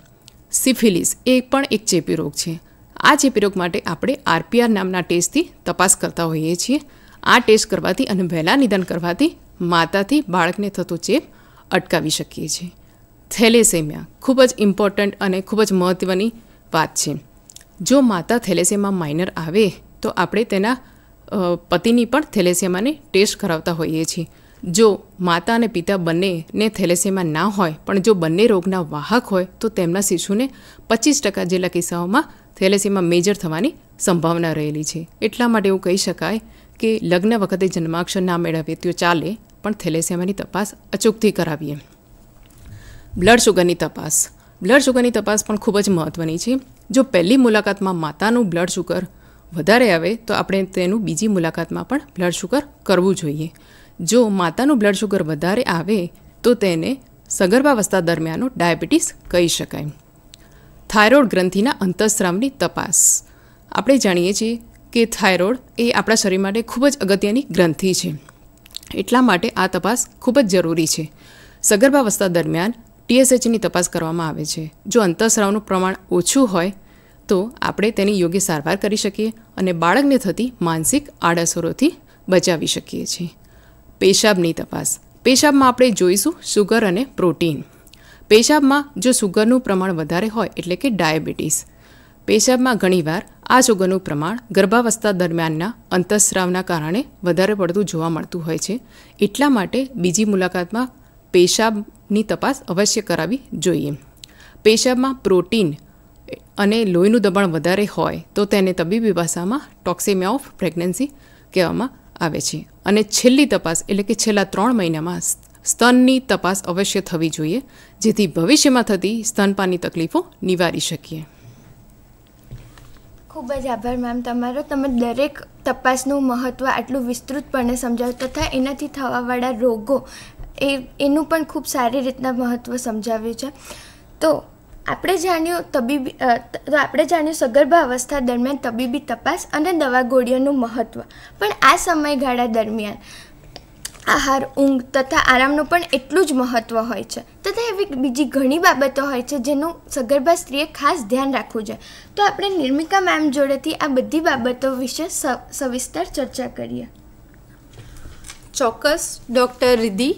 સિફિલિસ એ પણ એક ચેપી રોગ છે આ ચેપી રોગ માટે આપણે આરપીઆર નામના ટેસ્ટથી તપાસ કરતા હોઈએ છીએ આ ટેસ્ટ કરવાથી અને વહેલા નિદાન કરવાથી માતાથી બાળકને થતો ચેપ અટકાવી શકીએ છીએ થેલેસેમિયા ખૂબ જ ઇમ્પોર્ટન્ટ અને ખૂબ જ મહત્ત્વની વાત છે જો માતા થેલેસેમા માઇનર આવે તો આપણે તેના પતિની પણ થેલેસેમાની ટેસ્ટ કરાવતા હોઈએ છીએ જો માતા અને પિતા બંનેને થેલેસેમા ના હોય પણ જો બંને રોગના વાહક હોય તો તેમના શિશુને પચીસ ટકા જેટલા કિસ્સાઓમાં થેલેસેમા મેજર થવાની સંભાવના રહેલી છે એટલા માટે એવું કહી શકાય કે લગ્ન વખતે જન્માક્ષર ના મેળવે તો ચાલે પણ થેલેસેમાની તપાસ અચૂકથી કરાવીએ બ્લડ શુગરની તપાસ બ્લડ શુગરની તપાસ પણ ખૂબ જ મહત્ત્વની છે જો પહેલી મુલાકાતમાં માતાનું બ્લડ શુગર વધારે આવે તો આપણે તેનું બીજી મુલાકાતમાં પણ બ્લડ શુગર કરવું જોઈએ જો માતાનું બ્લડ શુગર વધારે આવે તો તેને સગર્ભાવસ્થા દરમિયાનો ડાયાબિટીસ કહી શકાય થાઇરોઇડ ગ્રંથિના અંતઃસ્રાવની તપાસ આપણે જાણીએ છીએ કે થાઇરોઇડ એ આપણા શરીર માટે ખૂબ જ અગત્યની ગ્રંથિ છે એટલા માટે આ તપાસ ખૂબ જ જરૂરી છે સગર્ભાવસ્થા દરમિયાન ટીએસએચની તપાસ કરવામાં આવે છે જો અંતઃસ્રાવનું પ્રમાણ ઓછું હોય તો આપણે તેની યોગ્ય સારવાર કરી શકીએ અને બાળકને થતી માનસિક આડઅસરોથી બચાવી શકીએ છીએ પેશાબની તપાસ પેશાબમાં આપણે જોઈશું સુગર અને પ્રોટીન પેશાબમાં જો સુગરનું પ્રમાણ વધારે હોય એટલે કે ડાયાબિટીસ પેશાબમાં ઘણીવાર આ સુગરનું પ્રમાણ ગર્ભાવસ્થા દરમિયાનના અંતઃસ્રાવના કારણે વધારે પડતું જોવા મળતું હોય છે એટલા માટે બીજી મુલાકાતમાં પેશાબની તપાસ અવશ્ય કરાવી જોઈએ પેશાબમાં પ્રોટીન અને લોહીનું દબાણ વધારે હોય તો તેને તબીબી ભાષામાં ટોક્સિમિયા ઓફ પ્રેગ્નન્સી કહેવામાં આવે છે અને છેલ્લી તપાસ એટલે કે છેલ્લા ત્રણ મહિનામાં સ્તનની તપાસ અવશ્ય થવી જોઈએ જેથી ભવિષ્યમાં થતી સ્તનપાનની તકલીફો નિવારી શકીએ ખૂબ જ આભાર મેમ તમારો તમે દરેક તપાસનું મહત્ત્વ આટલું વિસ્તૃતપણે સમજાવ્યું તથા એનાથી થવાવાળા રોગો એ એનું પણ ખૂબ સારી રીતના મહત્ત્વ સમજાવ્યું છે તો આપણે જાણ્યું તબીબી તો આપણે જાણ્યું સગર્ભા અવસ્થા દરમિયાન તબીબી તપાસ અને દવા ગોળીઓનું મહત્ત્વ પણ આ સમયગાળા દરમિયાન આહાર ઊંઘ તથા આરામનું પણ એટલું જ મહત્ત્વ હોય છે તથા એવી બીજી ઘણી બાબતો હોય છે જેનું સગર્ભા સ્ત્રીએ ખાસ ધ્યાન રાખવું જોઈએ તો આપણે નિર્મિકા મેમ જોડેથી આ બધી બાબતો વિશે સવિસ્તર ચર્ચા કરીએ ચોક્કસ ડૉક્ટર રિદ્ધિ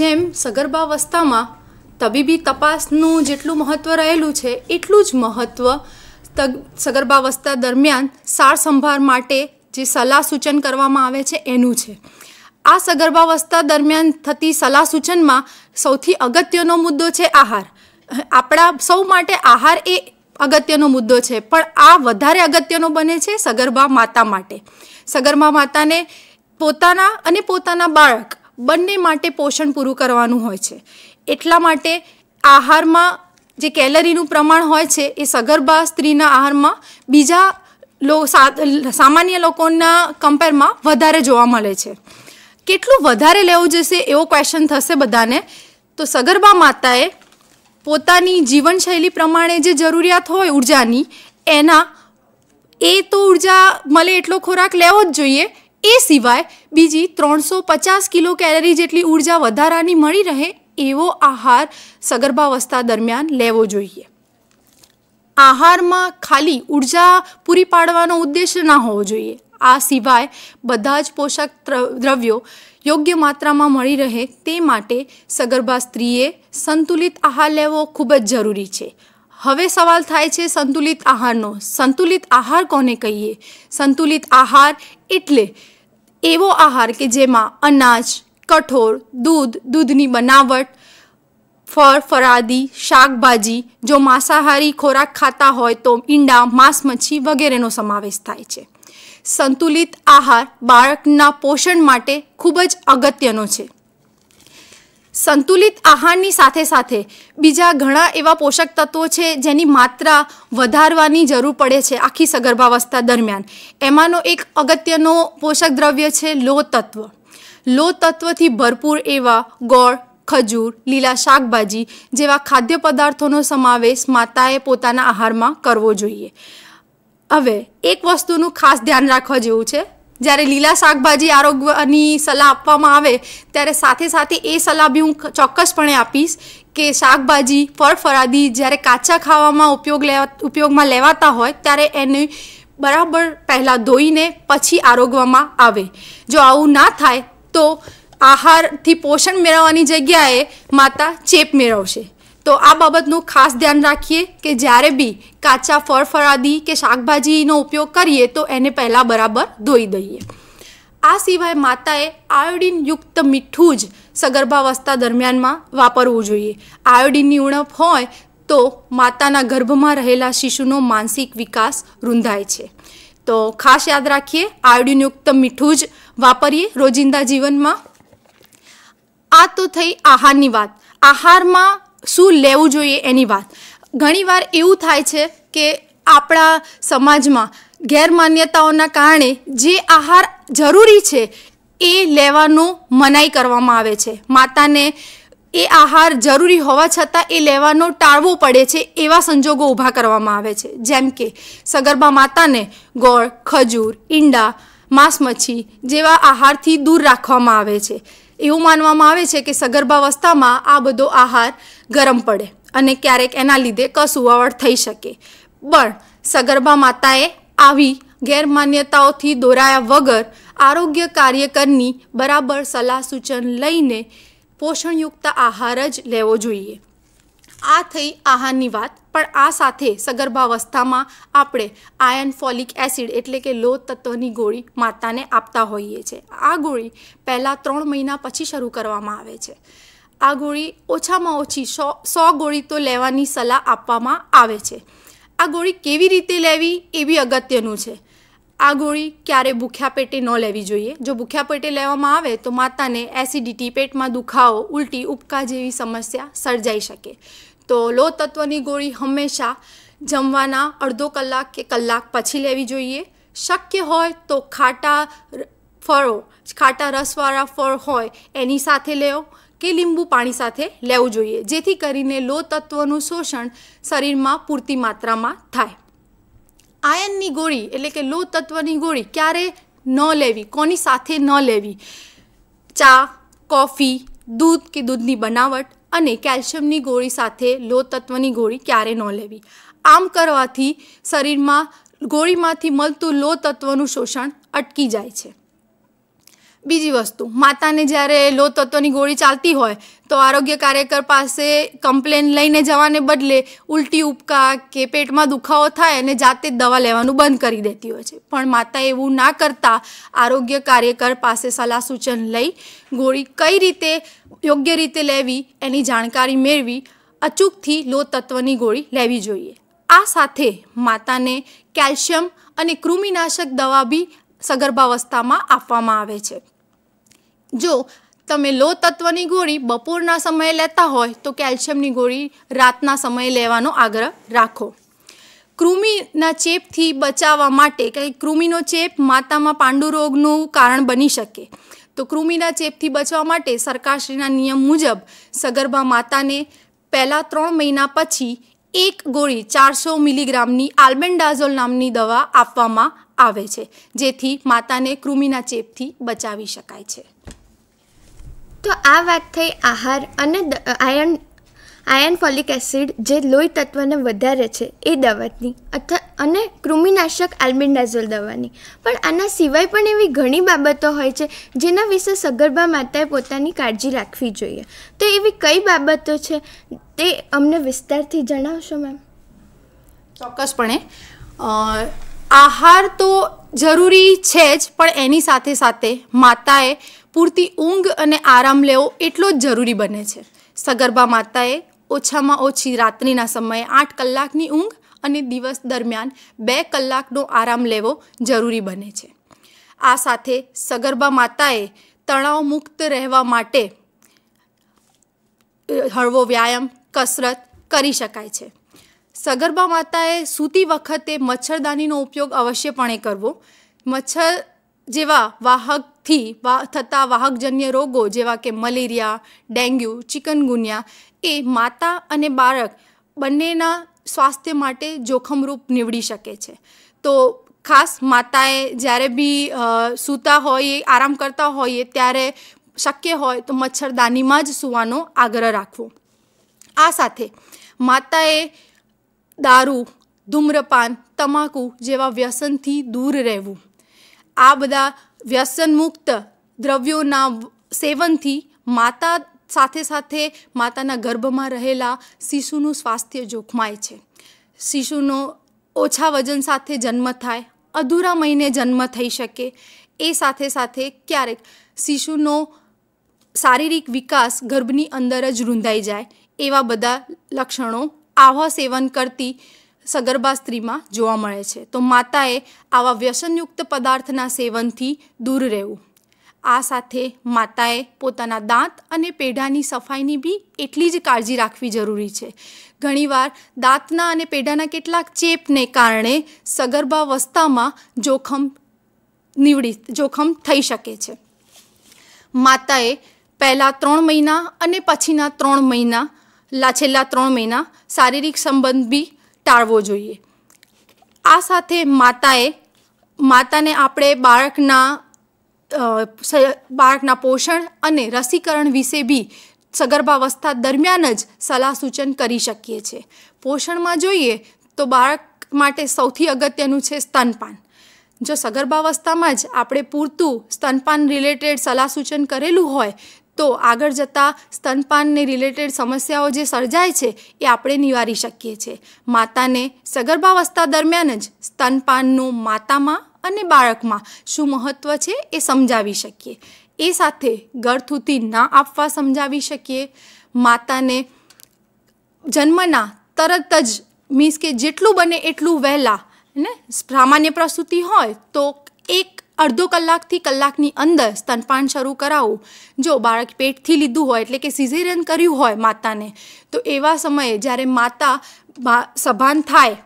જેમ સગર્ભાવસ્થામાં તબીબી તપાસનું જેટલું મહત્ત્વ રહેલું છે એટલું જ મહત્ત્વ સગર્ભાવસ્થા દરમિયાન સારસંભાળ માટે જે સલાહ સૂચન કરવામાં આવે છે એનું છે આ સગર્ભાવસ્થા દરમિયાન થતી સલાહ સૂચનમાં સૌથી અગત્યનો મુદ્દો છે આહાર આપણા સૌ માટે આહાર એ અગત્યનો મુદ્દો છે પણ આ વધારે અગત્યનો બને છે સગર્ભા માતા માટે સગર્ભા માતાને પોતાના અને પોતાના બાળક બંને માટે પોષણ પૂરું કરવાનું હોય છે એટલા માટે આહારમાં જે કેલરીનું પ્રમાણ હોય છે એ સગર્ભા સ્ત્રીના આહારમાં બીજા લો સામાન્ય લોકોના કમ્પેરમાં વધારે જોવા મળે છે કેટલું વધારે લેવું જશે એવો ક્વેશ્ચન થશે બધાને તો સગર્ભા માતાએ પોતાની જીવનશૈલી પ્રમાણે જે જરૂરિયાત હોય ઉર્જાની એના એ તો ઉર્જા મળે એટલો ખોરાક લેવો જ જોઈએ એ સિવાય બીજી ત્રણસો પચાસ કિલો કેલરી જેટલી ઉર્જા વધારાની મળી રહે એવો આહાર સગર્ભાવસ્થા દરમિયાન લેવો જોઈએ આહારમાં ખાલી ઉર્જા પૂરી પાડવાનો ઉદ્દેશ ના હોવો જોઈએ આ સિવાય બધા જ પોષક દ્રવ્યો યોગ્ય માત્રામાં મળી રહે તે માટે સગર્ભા સ્ત્રીએ સંતુલિત આહાર લેવો ખૂબ જ જરૂરી છે હવે સવાલ થાય છે સંતુલિત આહારનો સંતુલિત આહાર કોને કહીએ સંતુલિત આહાર એટલે એવો આહાર કે જેમાં અનાજ કઠોળ દૂધ દૂધની બનાવટ ફળ ફરાદી શાકભાજી જો માંસાહારી ખોરાક ખાતા હોય તો ઈંડા માંસ મચ્છી વગેરેનો સમાવેશ થાય છે સંતુલિત આહાર બાળકના પોષણ માટે ખૂબ જ અગત્યનો છે સંતુલિત આહારની સાથે સાથે બીજા ઘણા એવા પોષક તત્વો છે જેની માત્રા વધારવાની જરૂર પડે છે આખી સગર્ભાવસ્થા દરમિયાન એમાંનો એક અગત્યનો પોષક દ્રવ્ય છે લોહ તત્વ લો તત્વથી ભરપૂર એવા ગોળ ખજૂર લીલા શાકભાજી જેવા ખાદ્ય પદાર્થોનો સમાવેશ માતાએ પોતાના આહારમાં કરવો જોઈએ હવે એક વસ્તુનું ખાસ ધ્યાન રાખવા જેવું છે જ્યારે લીલા શાકભાજી આરોગ્યની સલાહ આપવામાં આવે ત્યારે સાથે સાથે એ સલાહ બી હું ચોક્કસપણે આપીશ કે શાકભાજી ફળ ફરાદી જ્યારે કાચા ખાવામાં ઉપયોગ લેવા ઉપયોગમાં લેવાતા હોય ત્યારે એને બરાબર પહેલાં ધોઈને પછી આરોગવામાં આવે જો આવું ના થાય તો આહારથી પોષણ મેળવવાની જગ્યાએ માતા ચેપ મેળવશે તો આ બાબતનું ખાસ ધ્યાન રાખીએ કે જ્યારે બી કાચા ફળ ફળાદી કે શાકભાજીનો ઉપયોગ કરીએ તો એને પહેલાં બરાબર ધોઈ દઈએ આ સિવાય માતાએ આયોડિનયુક્ત મીઠું જ સગર્ભાવસ્થા દરમિયાનમાં વાપરવું જોઈએ આયોડિનની ઉણપ હોય તો માતાના ગર્ભમાં રહેલા શિશુનો માનસિક વિકાસ રૂંધાય છે તો ખાસ યાદ રાખીએ આયોડિનયુક્ત મીઠું જ વાપરીએ રોજિંદા જીવનમાં આ તો થઈ આહારની વાત આહારમાં શું લેવું જોઈએ એની વાત ઘણીવાર એવું થાય છે કે આપણા સમાજમાં ગેરમાન્યતાઓના કારણે જે આહાર જરૂરી છે એ લેવાનો મનાઈ કરવામાં આવે છે માતાને એ આહાર જરૂરી હોવા છતાં એ લેવાનો ટાળવો પડે છે એવા સંજોગો ઊભા કરવામાં આવે છે જેમ કે સગર્ભા માતાને ગોળ ખજૂર ઈંડા માંસ મચ્છી જેવા આહારથી દૂર રાખવામાં આવે છે એવું માનવામાં આવે છે કે સગર્ભાવસ્થામાં આ બધો આહાર ગરમ પડે અને ક્યારેક એના લીધે કસુવાવડ થઈ શકે પણ સગર્ભા માતાએ આવી ગેરમાન્યતાઓથી દોરાયા વગર આરોગ્ય કાર્યકરની બરાબર સલાહ સૂચન લઈને પોષણયુક્ત આહાર જ લેવો જોઈએ આ થઈ આહારની વાત પણ આ સાથે સગર્ભાવસ્થામાં આપણે આયન ફોલિક એસિડ એટલે કે લોહ તત્વની ગોળી માતાને આપતા હોઈએ છીએ આ ગોળી પહેલાં ત્રણ મહિના પછી શરૂ કરવામાં આવે છે આ ગોળી ઓછામાં ઓછી સો સો ગોળી તો લેવાની સલાહ આપવામાં આવે છે આ ગોળી કેવી રીતે લેવી એ બી અગત્યનું છે આ ગોળી ક્યારે ભૂખ્યા પેટે ન લેવી જોઈએ જો ભૂખ્યા પેટે લેવામાં આવે તો માતાને એસિડિટી પેટમાં દુખાવો ઉલટી ઉપકા જેવી સમસ્યા સર્જાઈ શકે તો લો તત્વની ગોળી હંમેશા જમવાના અડધો કલાક કે કલાક પછી લેવી જોઈએ શક્ય હોય તો ખાટા ફળો ખાટા રસવાળા ફળ હોય એની સાથે લેવો કે લીંબુ પાણી સાથે લેવું જોઈએ જેથી કરીને લો તત્વનું શોષણ શરીરમાં પૂરતી માત્રામાં થાય આયનની ગોળી એટલે કે લો તત્વની ગોળી ક્યારે ન લેવી કોની સાથે ન લેવી ચા કોફી દૂધ કે દૂધની બનાવટ અને કેલ્શિયમની ગોળી સાથે લો તત્વની ગોળી ક્યારે ન લેવી આમ કરવાથી શરીરમાં ગોળીમાંથી મળતું લો તત્વનું શોષણ અટકી જાય છે બીજી વસ્તુ માતાને જ્યારે લો તત્વની ગોળી ચાલતી હોય તો આરોગ્ય કાર્યકર પાસે કમ્પ્લેન લઈને જવાને બદલે ઉલટી ઉપકા કે પેટમાં દુખાવો થાય અને જાતે જ દવા લેવાનું બંધ કરી દેતી હોય છે પણ માતા એવું ના કરતાં આરોગ્ય કાર્યકર પાસે સલાહ સૂચન લઈ ગોળી કઈ રીતે યોગ્ય રીતે લેવી એની જાણકારી મેળવી અચૂકથી લો તત્વની ગોળી લેવી જોઈએ આ સાથે માતાને કેલ્શિયમ અને કૃમિનાશક દવા બી સગર્ભાવસ્થામાં આપવામાં આવે છે જો તમે લો તત્વની ગોળી બપોરના સમયે લેતા હોય તો કેલ્શિયમની ગોળી રાતના સમયે લેવાનો આગ્રહ રાખો કૃમિના ચેપથી બચાવવા માટે કંઈ કૃમિનો ચેપ માતામાં પાંડુરોગનું કારણ બની શકે તો કૃમિના ચેપથી બચવા માટે સરકારશ્રીના નિયમ મુજબ સગર્ભા માતાને પહેલાં ત્રણ મહિના પછી એક ગોળી ચારસો મિલીગ્રામની આલ્બેન્ડાઝોલ નામની દવા આપવામાં આવે છે જેથી માતાને કૃમિના ચેપથી બચાવી શકાય છે તો આ વાત થઈ આહાર અને આયર્ન આયર્ન ફોલિક એસિડ જે લોહી તત્વને વધારે છે એ દવાની અથવા અને કૃમિનાશક આલ્બેન્ડાઝોલ દવાની પણ આના સિવાય પણ એવી ઘણી બાબતો હોય છે જેના વિશે સગર્ભા માતાએ પોતાની કાળજી રાખવી જોઈએ તો એવી કઈ બાબતો છે તે અમને વિસ્તારથી જણાવશો મેમ ચોક્કસપણે આહાર તો જરૂરી છે જ પણ એની સાથે સાથે માતાએ પૂરતી ઊંઘ અને આરામ લેવો એટલો જ જરૂરી બને છે સગર્ભા માતાએ ઓછામાં ઓછી રાત્રિના સમયે આઠ કલાકની ઊંઘ અને દિવસ દરમિયાન બે કલાકનો આરામ લેવો જરૂરી બને છે આ સાથે સગર્ભા માતાએ તણાવ મુક્ત રહેવા માટે હળવો વ્યાયામ કસરત કરી શકાય છે સગર્ભા માતાએ સૂતી વખતે મચ્છરદાનીનો ઉપયોગ અવશ્યપણે કરવો મચ્છર જેવા વાહકથી થતા વાહકજન્ય રોગો જેવા કે મલેરિયા ડેન્ગ્યુ ચિકનગુનિયા એ માતા અને બાળક બંનેના સ્વાસ્થ્ય માટે જોખમરૂપ નીવડી શકે છે તો ખાસ માતાએ જ્યારે બી સૂતા હોઈએ આરામ કરતા હોઈએ ત્યારે શક્ય હોય તો મચ્છરદાનીમાં જ સૂવાનો આગ્રહ રાખવો આ સાથે માતાએ દારૂ ધૂમ્રપાન તમાકુ જેવા વ્યસનથી દૂર રહેવું આ બધા વ્યસનમુક્ત દ્રવ્યોના સેવનથી માતા સાથે સાથે માતાના ગર્ભમાં રહેલા શિશુનું સ્વાસ્થ્ય જોખમાય છે શિશુનો ઓછા વજન સાથે જન્મ થાય અધૂરા મહિને જન્મ થઈ શકે એ સાથે સાથે ક્યારેક શિશુનો શારીરિક વિકાસ ગર્ભની અંદર જ રૂંધાઈ જાય એવા બધા લક્ષણો આવા સેવન કરતી સગર્ભા સ્ત્રીમાં જોવા મળે છે તો માતાએ આવા વ્યસનયુક્ત પદાર્થના સેવનથી દૂર રહેવું આ સાથે માતાએ પોતાના દાંત અને પેઢાની સફાઈની બી એટલી જ કાળજી રાખવી જરૂરી છે ઘણીવાર દાંતના અને પેઢાના કેટલાક ચેપને કારણે સગર્ભાવસ્થામાં જોખમ નીવડી જોખમ થઈ શકે છે માતાએ પહેલાં ત્રણ મહિના અને પછીના ત્રણ મહિના લા છેલ્લા ત્રણ મહિના શારીરિક સંબંધ બી ટાળવો જોઈએ આ સાથે માતાએ માતાને આપણે બાળકના બાળકના પોષણ અને રસીકરણ વિશે બી સગર્ભાવસ્થા દરમિયાન જ સલાહ સૂચન કરી શકીએ છીએ પોષણમાં જોઈએ તો બાળક માટે સૌથી અગત્યનું છે સ્તનપાન જો સગર્ભાવસ્થામાં જ આપણે પૂરતું સ્તનપાન રિલેટેડ સલાહ સૂચન કરેલું હોય તો આગળ જતાં સ્તનપાનને રિલેટેડ સમસ્યાઓ જે સર્જાય છે એ આપણે નિવારી શકીએ છીએ માતાને સગર્ભાવસ્થા દરમિયાન જ સ્તનપાનનું માતામાં અને બાળકમાં શું મહત્ત્વ છે એ સમજાવી શકીએ એ સાથે ગળથૂતી ના આપવા સમજાવી શકીએ માતાને જન્મના તરત જ મીન્સ કે જેટલું બને એટલું વહેલા ને સામાન્ય પ્રસૂતિ હોય તો એક અડધો કલાકથી કલાકની અંદર સ્તનપાન શરૂ કરાવવું જો બાળક પેટથી લીધું હોય એટલે કે સિઝેરિયન કર્યું હોય માતાને તો એવા સમયે જ્યારે માતા સભાન થાય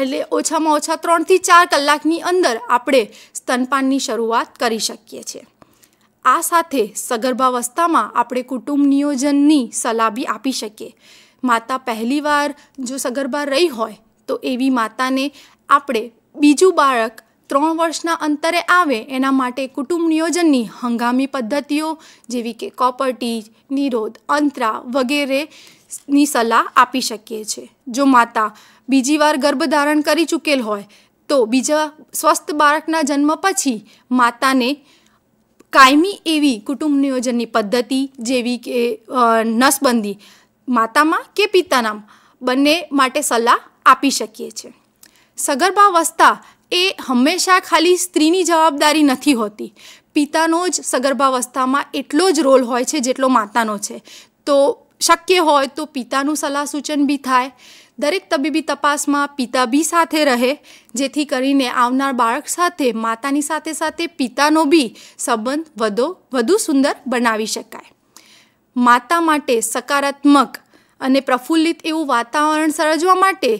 એટલે ઓછામાં ઓછા ત્રણથી ચાર કલાકની અંદર આપણે સ્તનપાનની શરૂઆત કરી શકીએ છીએ આ સાથે સગર્ભાવસ્થામાં આપણે કુટુંબ નિયોજનની સલાહ બી આપી શકીએ માતા પહેલીવાર જો સગર્ભા રહી હોય તો એવી માતાને આપણે બીજું બાળક ત્રણ વર્ષના અંતરે આવે એના માટે કુટુંબ નિયોજનની હંગામી પદ્ધતિઓ જેવી કે કોપર્ટી નિરોધ અંતરા વગેરેની સલાહ આપી શકીએ છીએ જો માતા બીજી વાર ગર્ભધારણ કરી ચૂકેલ હોય તો બીજા સ્વસ્થ બાળકના જન્મ પછી માતાને કાયમી એવી કુટુંબ નિયોજનની પદ્ધતિ જેવી કે નસબંધી માતામાં કે પિતાના બંને માટે સલાહ આપી શકીએ છીએ સગર્ભાવસ્થા એ હંમેશા ખાલી સ્ત્રીની જવાબદારી નથી હોતી પિતાનો જ સગર્ભાવસ્થામાં એટલો જ રોલ હોય છે જેટલો માતાનો છે તો શક્ય હોય તો પિતાનું સલાહ સૂચન બી થાય દરેક તબીબી તપાસમાં પિતા બી સાથે રહે જેથી કરીને આવનાર બાળક સાથે માતાની સાથે સાથે પિતાનો બી સંબંધ વધુ વધુ સુંદર બનાવી શકાય માતા માટે સકારાત્મક અને પ્રફુલ્લિત એવું વાતાવરણ સર્જવા માટે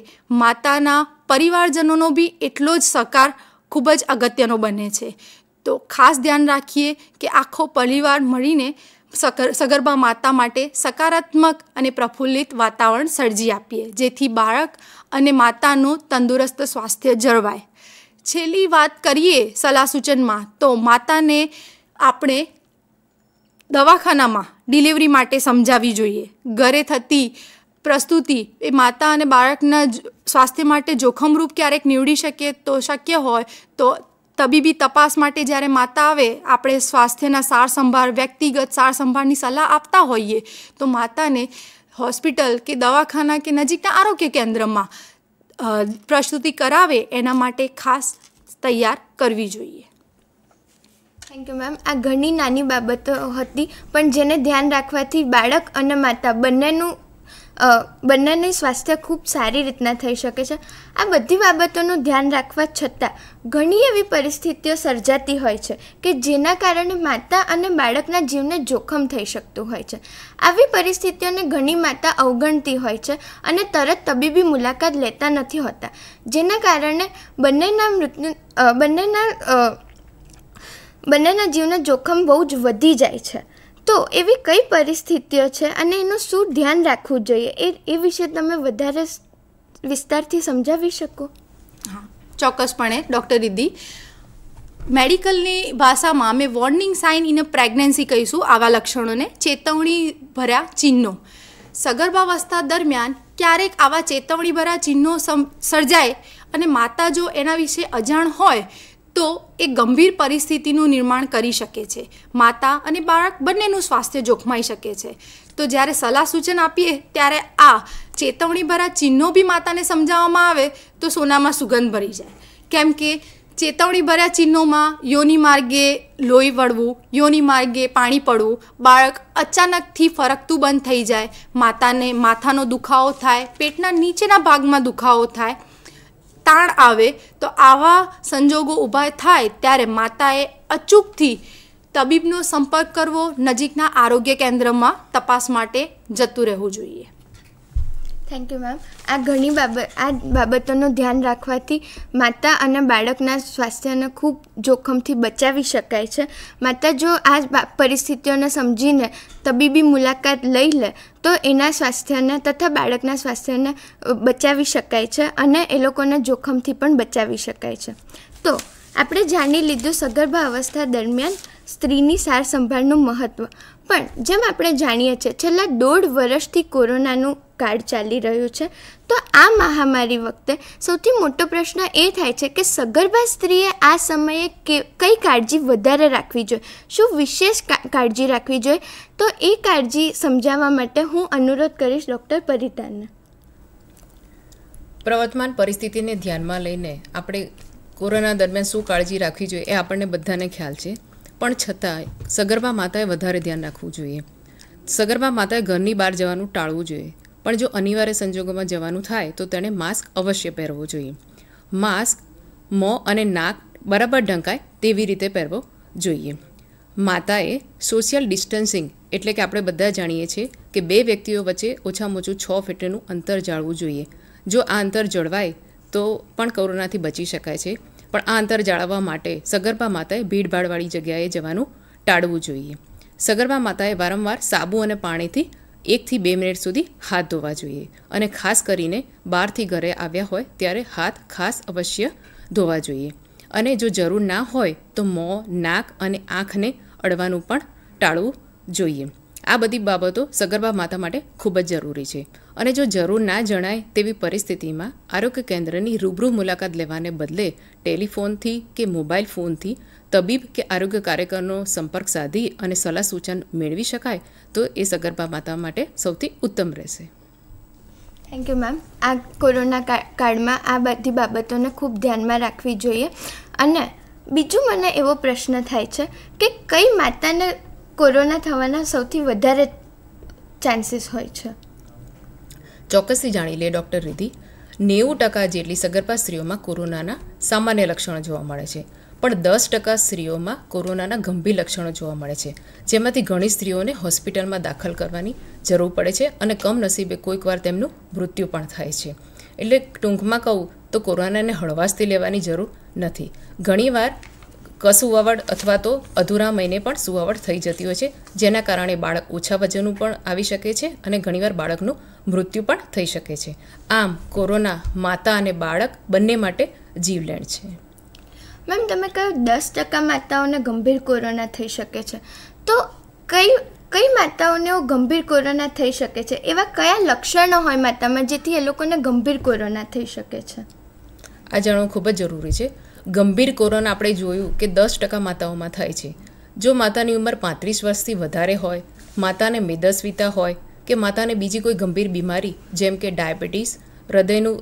માતાના પરિવારજનોનો બી એટલો જ સહકાર ખૂબ જ અગત્યનો બને છે તો ખાસ ધ્યાન રાખીએ કે આખો પરિવાર મળીને સગર્ભા માતા માટે સકારાત્મક અને પ્રફુલ્લિત વાતાવરણ સર્જી આપીએ જેથી બાળક અને માતાનું તંદુરસ્ત સ્વાસ્થ્ય જળવાય છેલ્લી વાત કરીએ સલાહ સૂચનમાં તો માતાને આપણે દવાખાનામાં ડિલિવરી માટે સમજાવવી જોઈએ ઘરે થતી પ્રસ્તુતિ એ માતા અને બાળકના સ્વાસ્થ્ય માટે જોખમરૂપ ક્યારેક નીવડી શકે તો શક્ય હોય તો તબીબી તપાસ માટે જ્યારે માતા આવે આપણે સ્વાસ્થ્યના સાર સંભાળ વ્યક્તિગત સાર સંભાળની સલાહ આપતા હોઈએ તો માતાને હોસ્પિટલ કે દવાખાના કે નજીકના આરોગ્ય કેન્દ્રમાં પ્રસ્તુતિ કરાવે એના માટે ખાસ તૈયાર કરવી જોઈએ થેન્ક યુ મેમ આ ઘણી નાની બાબતો હતી પણ જેને ધ્યાન રાખવાથી બાળક અને માતા બંનેનું બંનેની સ્વાસ્થ્ય ખૂબ સારી રીતના થઈ શકે છે આ બધી બાબતોનું ધ્યાન રાખવા છતાં ઘણી એવી પરિસ્થિતિઓ સર્જાતી હોય છે કે જેના કારણે માતા અને બાળકના જીવને જોખમ થઈ શકતું હોય છે આવી પરિસ્થિતિઓને ઘણી માતા અવગણતી હોય છે અને તરત તબીબી મુલાકાત લેતા નથી હોતા જેના કારણે બંનેના મૃત્યુ બંનેના બંનેના જીવને જોખમ બહુ જ વધી જાય છે તો એવી કઈ પરિસ્થિતિઓ છે અને એનું શું ધ્યાન રાખવું જોઈએ એ એ વિશે તમે વધારે વિસ્તારથી સમજાવી શકો હા ચોક્કસપણે ડૉક્ટર રિદ્ધિ મેડિકલની ભાષામાં અમે warning sign in a pregnancy કહીશું આવા લક્ષણોને ચેતવણી ભર્યા ચિહ્નો સગર્ભાવસ્થા દરમિયાન ક્યારેક આવા ચેતવણી ભર્યા ચિહ્નો સર્જાય અને માતા જો એના વિશે અજાણ હોય તો એ ગંભીર પરિસ્થિતિનું નિર્માણ કરી શકે છે માતા અને બાળક બંનેનું સ્વાસ્થ્ય જોખમાઈ શકે છે તો જ્યારે સલાહ સૂચન આપીએ ત્યારે આ ચેતવણીભરા ચિહ્નો બી માતાને સમજાવવામાં આવે તો સોનામાં સુગંધ ભરી જાય કેમ કે ચેતવણીભર્યા ચિહ્નોમાં યોની માર્ગે લોહી વળવું યોની માર્ગે પાણી પડવું બાળક અચાનકથી ફરકતું બંધ થઈ જાય માતાને માથાનો દુખાવો થાય પેટના નીચેના ભાગમાં દુખાવો થાય તાણ આવે તો આવા સંજોગો ઊભા થાય ત્યારે માતાએ અચૂકથી તબીબનો સંપર્ક કરવો નજીકના આરોગ્ય કેન્દ્રમાં તપાસ માટે જતું રહેવું જોઈએ થેન્ક યુ મેમ આ ઘણી બાબત આ બાબતોનું ધ્યાન રાખવાથી માતા અને બાળકના સ્વાસ્થ્યને ખૂબ જોખમથી બચાવી શકાય છે માતા જો આ પરિસ્થિતિઓને સમજીને તબીબી મુલાકાત લઈ લે તો એના સ્વાસ્થ્યને તથા બાળકના સ્વાસ્થ્યને બચાવી શકાય છે અને એ લોકોને જોખમથી પણ બચાવી શકાય છે તો આપણે જાણી લીધું સગર્ભા અવસ્થા દરમિયાન સ્ત્રીની સાર સંભાળનું મહત્ત્વ પણ જેમ આપણે જાણીએ છીએ છેલ્લા દોઢ વર્ષથી કોરોનાનું કાળ ચાલી રહ્યું છે તો આ મહામારી વખતે સૌથી મોટો પ્રશ્ન એ થાય છે કે સગર્ભા સ્ત્રીએ આ સમયે કે કઈ કાળજી વધારે રાખવી જોઈએ શું વિશેષ કાળજી રાખવી જોઈએ તો એ કાળજી સમજાવવા માટે હું અનુરોધ કરીશ ડૉક્ટર પરિતાને પ્રવર્તમાન પરિસ્થિતિને ધ્યાનમાં લઈને આપણે કોરોના દરમિયાન શું કાળજી રાખવી જોઈએ એ આપણને બધાને ખ્યાલ છે પણ છતાંય સગર્ભા માતાએ વધારે ધ્યાન રાખવું જોઈએ સગર્ભા માતાએ ઘરની બહાર જવાનું ટાળવું જોઈએ પણ જો અનિવાર્ય સંજોગોમાં જવાનું થાય તો તેણે માસ્ક અવશ્ય પહેરવો જોઈએ માસ્ક મોં અને નાક બરાબર ઢંકાય તેવી રીતે પહેરવો જોઈએ માતાએ સોશિયલ ડિસ્ટન્સિંગ એટલે કે આપણે બધા જાણીએ છીએ કે બે વ્યક્તિઓ વચ્ચે ઓછામાં ઓછું છ ફીટનું અંતર જાળવું જોઈએ જો આ અંતર જળવાય તો પણ કોરોનાથી બચી શકાય છે પણ આ અંતર જાળવવા માટે સગર્ભા માતાએ ભીડભાડવાળી જગ્યાએ જવાનું ટાળવું જોઈએ સગર્ભા માતાએ વારંવાર સાબુ અને પાણીથી એકથી બે મિનિટ સુધી હાથ ધોવા જોઈએ અને ખાસ કરીને બહારથી ઘરે આવ્યા હોય ત્યારે હાથ ખાસ અવશ્ય ધોવા જોઈએ અને જો જરૂર ના હોય તો મોં નાક અને આંખને અડવાનું પણ ટાળવું જોઈએ આ બધી બાબતો સગર્ભા માતા માટે ખૂબ જ જરૂરી છે અને જો જરૂર ના જણાય તેવી પરિસ્થિતિમાં આરોગ્ય કેન્દ્રની રૂબરૂ મુલાકાત લેવાને બદલે ટેલિફોનથી કે મોબાઈલ ફોનથી તબીબ કે આરોગ્ય કાર્યકરનો સંપર્ક સાધી અને સલાહ સૂચન મેળવી શકાય તો એ સગર્ભા માતા માટે સૌથી ઉત્તમ રહેશે થેન્ક યુ મેમ આ કોરોના કાળમાં આ બધી બાબતોને ખૂબ ધ્યાનમાં રાખવી જોઈએ અને બીજું મને એવો પ્રશ્ન થાય છે કે કઈ માતાને કોરોના થવાના સૌથી વધારે ચાન્સીસ હોય છે ચોક્કસથી જાણી લે ડૉક્ટર રિધિ નેવું ટકા જેટલી સગર્ભા સ્ત્રીઓમાં કોરોનાના સામાન્ય લક્ષણો જોવા મળે છે પણ દસ ટકા સ્ત્રીઓમાં કોરોનાના ગંભીર લક્ષણો જોવા મળે છે જેમાંથી ઘણી સ્ત્રીઓને હોસ્પિટલમાં દાખલ કરવાની જરૂર પડે છે અને કમનસીબે કોઈકવાર તેમનું મૃત્યુ પણ થાય છે એટલે ટૂંકમાં કહું તો કોરોનાને હળવાશથી લેવાની જરૂર નથી ઘણીવાર કસુવાવડ અથવા તો અધૂરા મહિને પણ સુવાવડ થઈ જતી હોય છે જેના કારણે બાળક ઓછા વજનનું પણ આવી શકે છે અને ઘણીવાર બાળકનું મૃત્યુ પણ થઈ શકે છે આમ કોરોના માતા અને બાળક બંને માટે જીવલેણ છે મેમ તમે કહ્યું દસ ટકા માતાઓને ગંભીર કોરોના થઈ શકે છે તો કઈ કઈ માતાઓને ગંભીર કોરોના થઈ શકે છે એવા કયા લક્ષણો હોય માતામાં જેથી એ લોકોને ગંભીર કોરોના થઈ શકે છે આ જાણવું ખૂબ જ જરૂરી છે ગંભીર કોરોના આપણે જોયું કે દસ ટકા માતાઓમાં થાય છે જો માતાની ઉંમર પાંત્રીસ વર્ષથી વધારે હોય માતાને મેદસ્વીતા હોય કે માતાને બીજી કોઈ ગંભીર બીમારી જેમ કે ડાયાબિટીસ હૃદયનું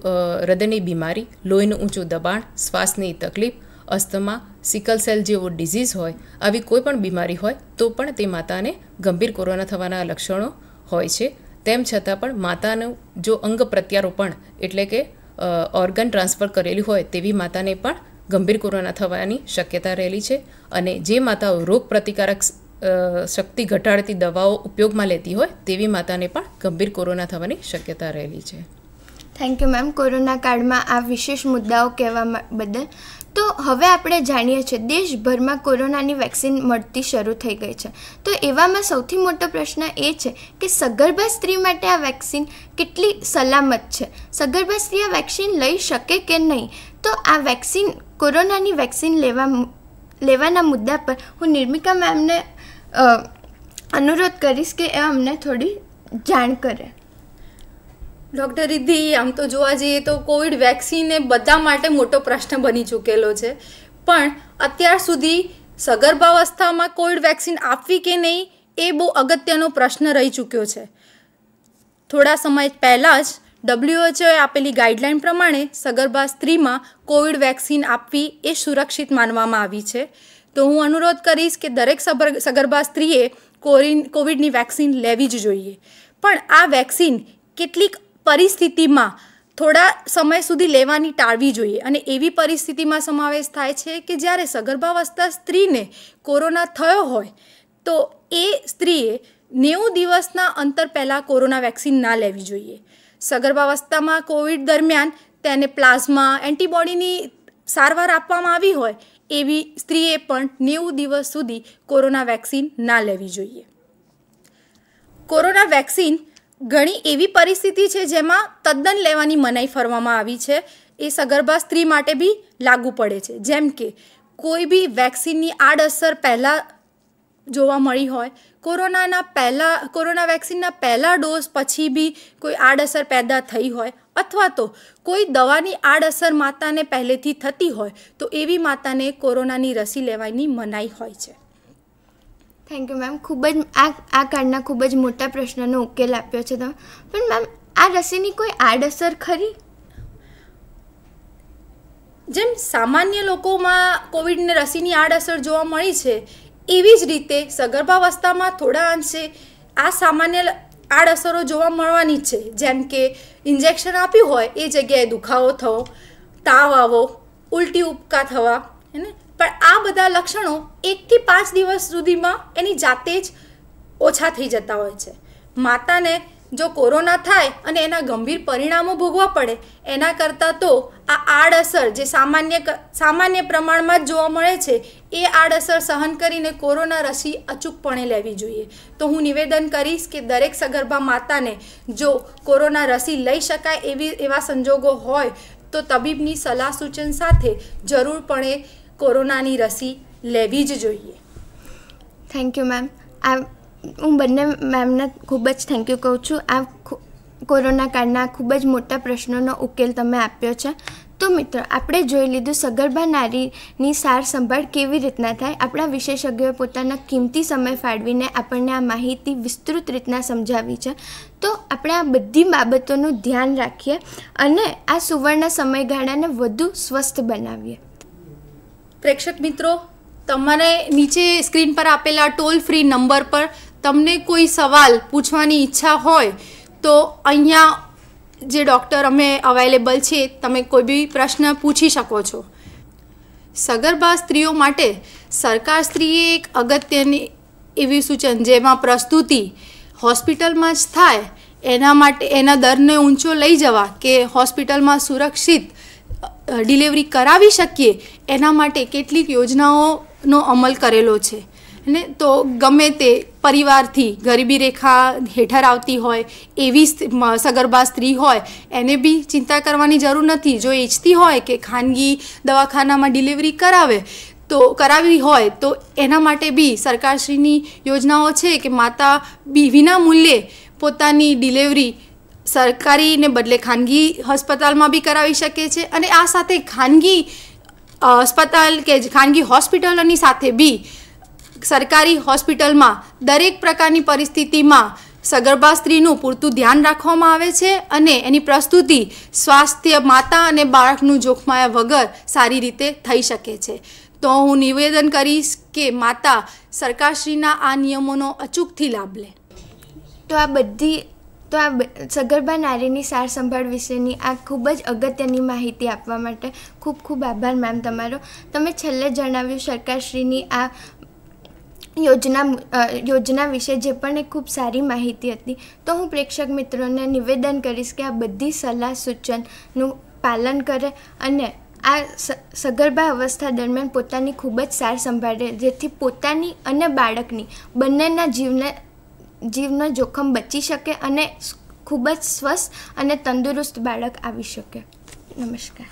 હૃદયની બીમારી લોહીનું ઊંચું દબાણ શ્વાસની તકલીફ અસ્થમા સિકલ સેલ જેવો ડિઝીઝ હોય આવી કોઈ પણ બીમારી હોય તો પણ તે માતાને ગંભીર કોરોના થવાના લક્ષણો હોય છે તેમ છતાં પણ માતાનું જો અંગ પ્રત્યારોપણ એટલે કે ઓર્ગન ટ્રાન્સફર કરેલી હોય તેવી માતાને પણ ગંભીર કોરોના થવાની શક્યતા રહેલી છે અને જે માતાઓ રોગ પ્રતિકારક શક્તિ ઘટાડતી દવાઓ ઉપયોગમાં લેતી હોય તેવી માતાને પણ ગંભીર કોરોના થવાની શક્યતા રહેલી છે થેન્ક યુ મેમ કોરોના કાળમાં આ વિશેષ મુદ્દાઓ કહેવા બદલ તો હવે આપણે જાણીએ છીએ દેશભરમાં કોરોનાની વેક્સિન મળતી શરૂ થઈ ગઈ છે તો એવામાં સૌથી મોટો પ્રશ્ન એ છે કે સગર્ભા સ્ત્રી માટે આ વેક્સિન કેટલી સલામત છે સગર્ભા સ્ત્રી આ વેક્સિન લઈ શકે કે નહીં તો આ વેક્સિન કોરોનાની વેક્સિન લેવા લેવાના મુદ્દા પર હું નિર્મિકા મેમને અનુરોધ કરીશ કે એ અમને થોડી જાણ કરે ડૉક્ટર રિદ્ધિ આમ તો જોવા જઈએ તો કોવિડ વેક્સિન એ બધા માટે મોટો પ્રશ્ન બની ચૂકેલો છે પણ અત્યાર સુધી સગર્ભાવસ્થામાં કોવિડ વેક્સિન આપવી કે નહીં એ બહુ અગત્યનો પ્રશ્ન રહી ચૂક્યો છે થોડા સમય પહેલાં જ ડબ્લ્યુએચઓએ આપેલી ગાઈડલાઇન પ્રમાણે સગર્ભા સ્ત્રીમાં કોવિડ વેક્સિન આપવી એ સુરક્ષિત માનવામાં આવી છે તો હું અનુરોધ કરીશ કે દરેક સગર્ભા સ્ત્રીએ કોરિન કોવિડની વેક્સિન લેવી જ જોઈએ પણ આ વેક્સિન કેટલીક પરિસ્થિતિમાં થોડા સમય સુધી લેવાની ટાળવી જોઈએ અને એવી પરિસ્થિતિમાં સમાવેશ થાય છે કે જ્યારે સગર્ભાવસ્થા સ્ત્રીને કોરોના થયો હોય તો એ સ્ત્રીએ નેવું દિવસના અંતર પહેલાં કોરોના વેક્સિન ના લેવી જોઈએ સગર્ભાવસ્થામાં કોવિડ દરમિયાન તેને પ્લાઝમા એન્ટીબોડીની સારવાર આપવામાં આવી હોય એવી સ્ત્રીએ પણ નેવું દિવસ સુધી કોરોના વેક્સિન ના લેવી જોઈએ કોરોના વેક્સિન ઘણી એવી પરિસ્થિતિ છે જેમાં તદ્દન લેવાની મનાઈ ફરવામાં આવી છે એ સગર્ભા સ્ત્રી માટે બી લાગુ પડે છે જેમ કે કોઈ બી વેક્સિનની આડઅસર પહેલાં જોવા મળી હોય કોરોનાના પહેલાં કોરોના વેક્સિનના પહેલા ડોઝ પછી બી કોઈ આડઅસર પેદા થઈ હોય અથવા તો કોઈ દવાની આડઅસર માતાને પહેલેથી થતી હોય તો એવી માતાને કોરોનાની રસી લેવાની મનાઈ હોય છે થેન્ક યુ મેમ ખૂબ જ આ આ કાર્ડના ખૂબ જ મોટા પ્રશ્નનો ઉકેલ આપ્યો છે તમે પણ મેમ આ રસીની કોઈ આડઅસર ખરી જેમ સામાન્ય લોકોમાં કોવિડની રસીની આડઅસર જોવા મળી છે એવી જ રીતે સગર્ભાવસ્થામાં થોડા અંશે આ સામાન્ય આડઅસરો જોવા મળવાની છે જેમ કે ઇન્જેક્શન આપ્યું હોય એ જગ્યાએ દુખાવો થવો તાવ આવો ઉલટી ઉપકા થવા હે ને પણ આ બધા લક્ષણો એકથી પાંચ દિવસ સુધીમાં એની જાતે જ ઓછા થઈ જતા હોય છે માતાને જો કોરોના થાય અને એના ગંભીર પરિણામો ભોગવા પડે એના કરતાં તો આ આડઅસર જે સામાન્ય સામાન્ય પ્રમાણમાં જ જોવા મળે છે એ આડઅસર સહન કરીને કોરોના રસી અચૂકપણે લેવી જોઈએ તો હું નિવેદન કરીશ કે દરેક સગર્ભા માતાને જો કોરોના રસી લઈ શકાય એવી એવા સંજોગો હોય તો તબીબની સલાહ સૂચન સાથે જરૂરપણે કોરોનાની રસી લેવી જ જોઈએ થેન્ક યુ મેમ આ હું બંને મેમને ખૂબ જ થેન્ક યુ કહું છું આ કોરોના કાળના ખૂબ જ મોટા પ્રશ્નોનો ઉકેલ તમે આપ્યો છે તો મિત્રો આપણે જોઈ લીધું સગર્ભા નારીની સાર સંભાળ કેવી રીતના થાય આપણા વિશેષજ્ઞોએ પોતાના કિંમતી સમય ફાળવીને આપણને આ માહિતી વિસ્તૃત રીતના સમજાવી છે તો આપણે આ બધી બાબતોનું ધ્યાન રાખીએ અને આ સુવર્ણ સમયગાળાને વધુ સ્વસ્થ બનાવીએ પ્રેક્ષક મિત્રો તમારે નીચે સ્ક્રીન પર આપેલા ટોલ ફ્રી નંબર પર તમને કોઈ સવાલ પૂછવાની ઈચ્છા હોય તો અહીંયા જે ડૉક્ટર અમે અવેલેબલ છે તમે કોઈ બી પ્રશ્ન પૂછી શકો છો સગર્ભા સ્ત્રીઓ માટે સરકાર સ્ત્રીએ એક અગત્યની એવી સૂચન જેમાં પ્રસ્તુતિ હોસ્પિટલમાં જ થાય એના માટે એના દરને ઊંચો લઈ જવા કે હોસ્પિટલમાં સુરક્ષિત ડિલિવરી કરાવી શકીએ એના માટે કેટલીક યોજનાઓનો અમલ કરેલો છે ને તો ગમે તે પરિવારથી ગરીબી રેખા હેઠળ આવતી હોય એવી સગર્ભા સ્ત્રી હોય એને બી ચિંતા કરવાની જરૂર નથી જો ઈચ્છતી હોય કે ખાનગી દવાખાનામાં ડિલિવરી કરાવે તો કરાવી હોય તો એના માટે બી સરકારશ્રીની યોજનાઓ છે કે માતા બી વિના મૂલ્યે પોતાની ડિલિવરી સરકારીને બદલે ખાનગી હસ્પતાલમાં બી કરાવી શકે છે અને આ સાથે ખાનગી હોસ્પિટલ કે ખાનગી હોસ્પિટલોની સાથે બી સરકારી હોસ્પિટલમાં દરેક પ્રકારની પરિસ્થિતિમાં સગર્ભા સ્ત્રીનું પૂરતું ધ્યાન રાખવામાં આવે છે અને એની પ્રસ્તુતિ સ્વાસ્થ્ય માતા અને બાળકનું જોખમાયા વગર સારી રીતે થઈ શકે છે તો હું નિવેદન કરીશ કે માતા સરકારશ્રીના આ નિયમોનો અચૂકથી લાભ લે તો આ બધી તો આ સગર્ભા નારીની સાર સંભાળ વિશેની આ ખૂબ જ અગત્યની માહિતી આપવા માટે ખૂબ ખૂબ આભાર મેમ તમારો તમે છેલ્લે જણાવ્યું સરકારશ્રીની આ યોજના યોજના વિશે જે પણ એક ખૂબ સારી માહિતી હતી તો હું પ્રેક્ષક મિત્રોને નિવેદન કરીશ કે આ બધી સલાહ સૂચનનું પાલન કરે અને આ સગર્ભા અવસ્થા દરમિયાન પોતાની ખૂબ જ સાર સંભાળે જેથી પોતાની અને બાળકની બંનેના જીવને જીવનો જોખમ બચી શકે અને ખૂબ જ સ્વસ્થ અને તંદુરસ્ત બાળક આવી શકે નમસ્કાર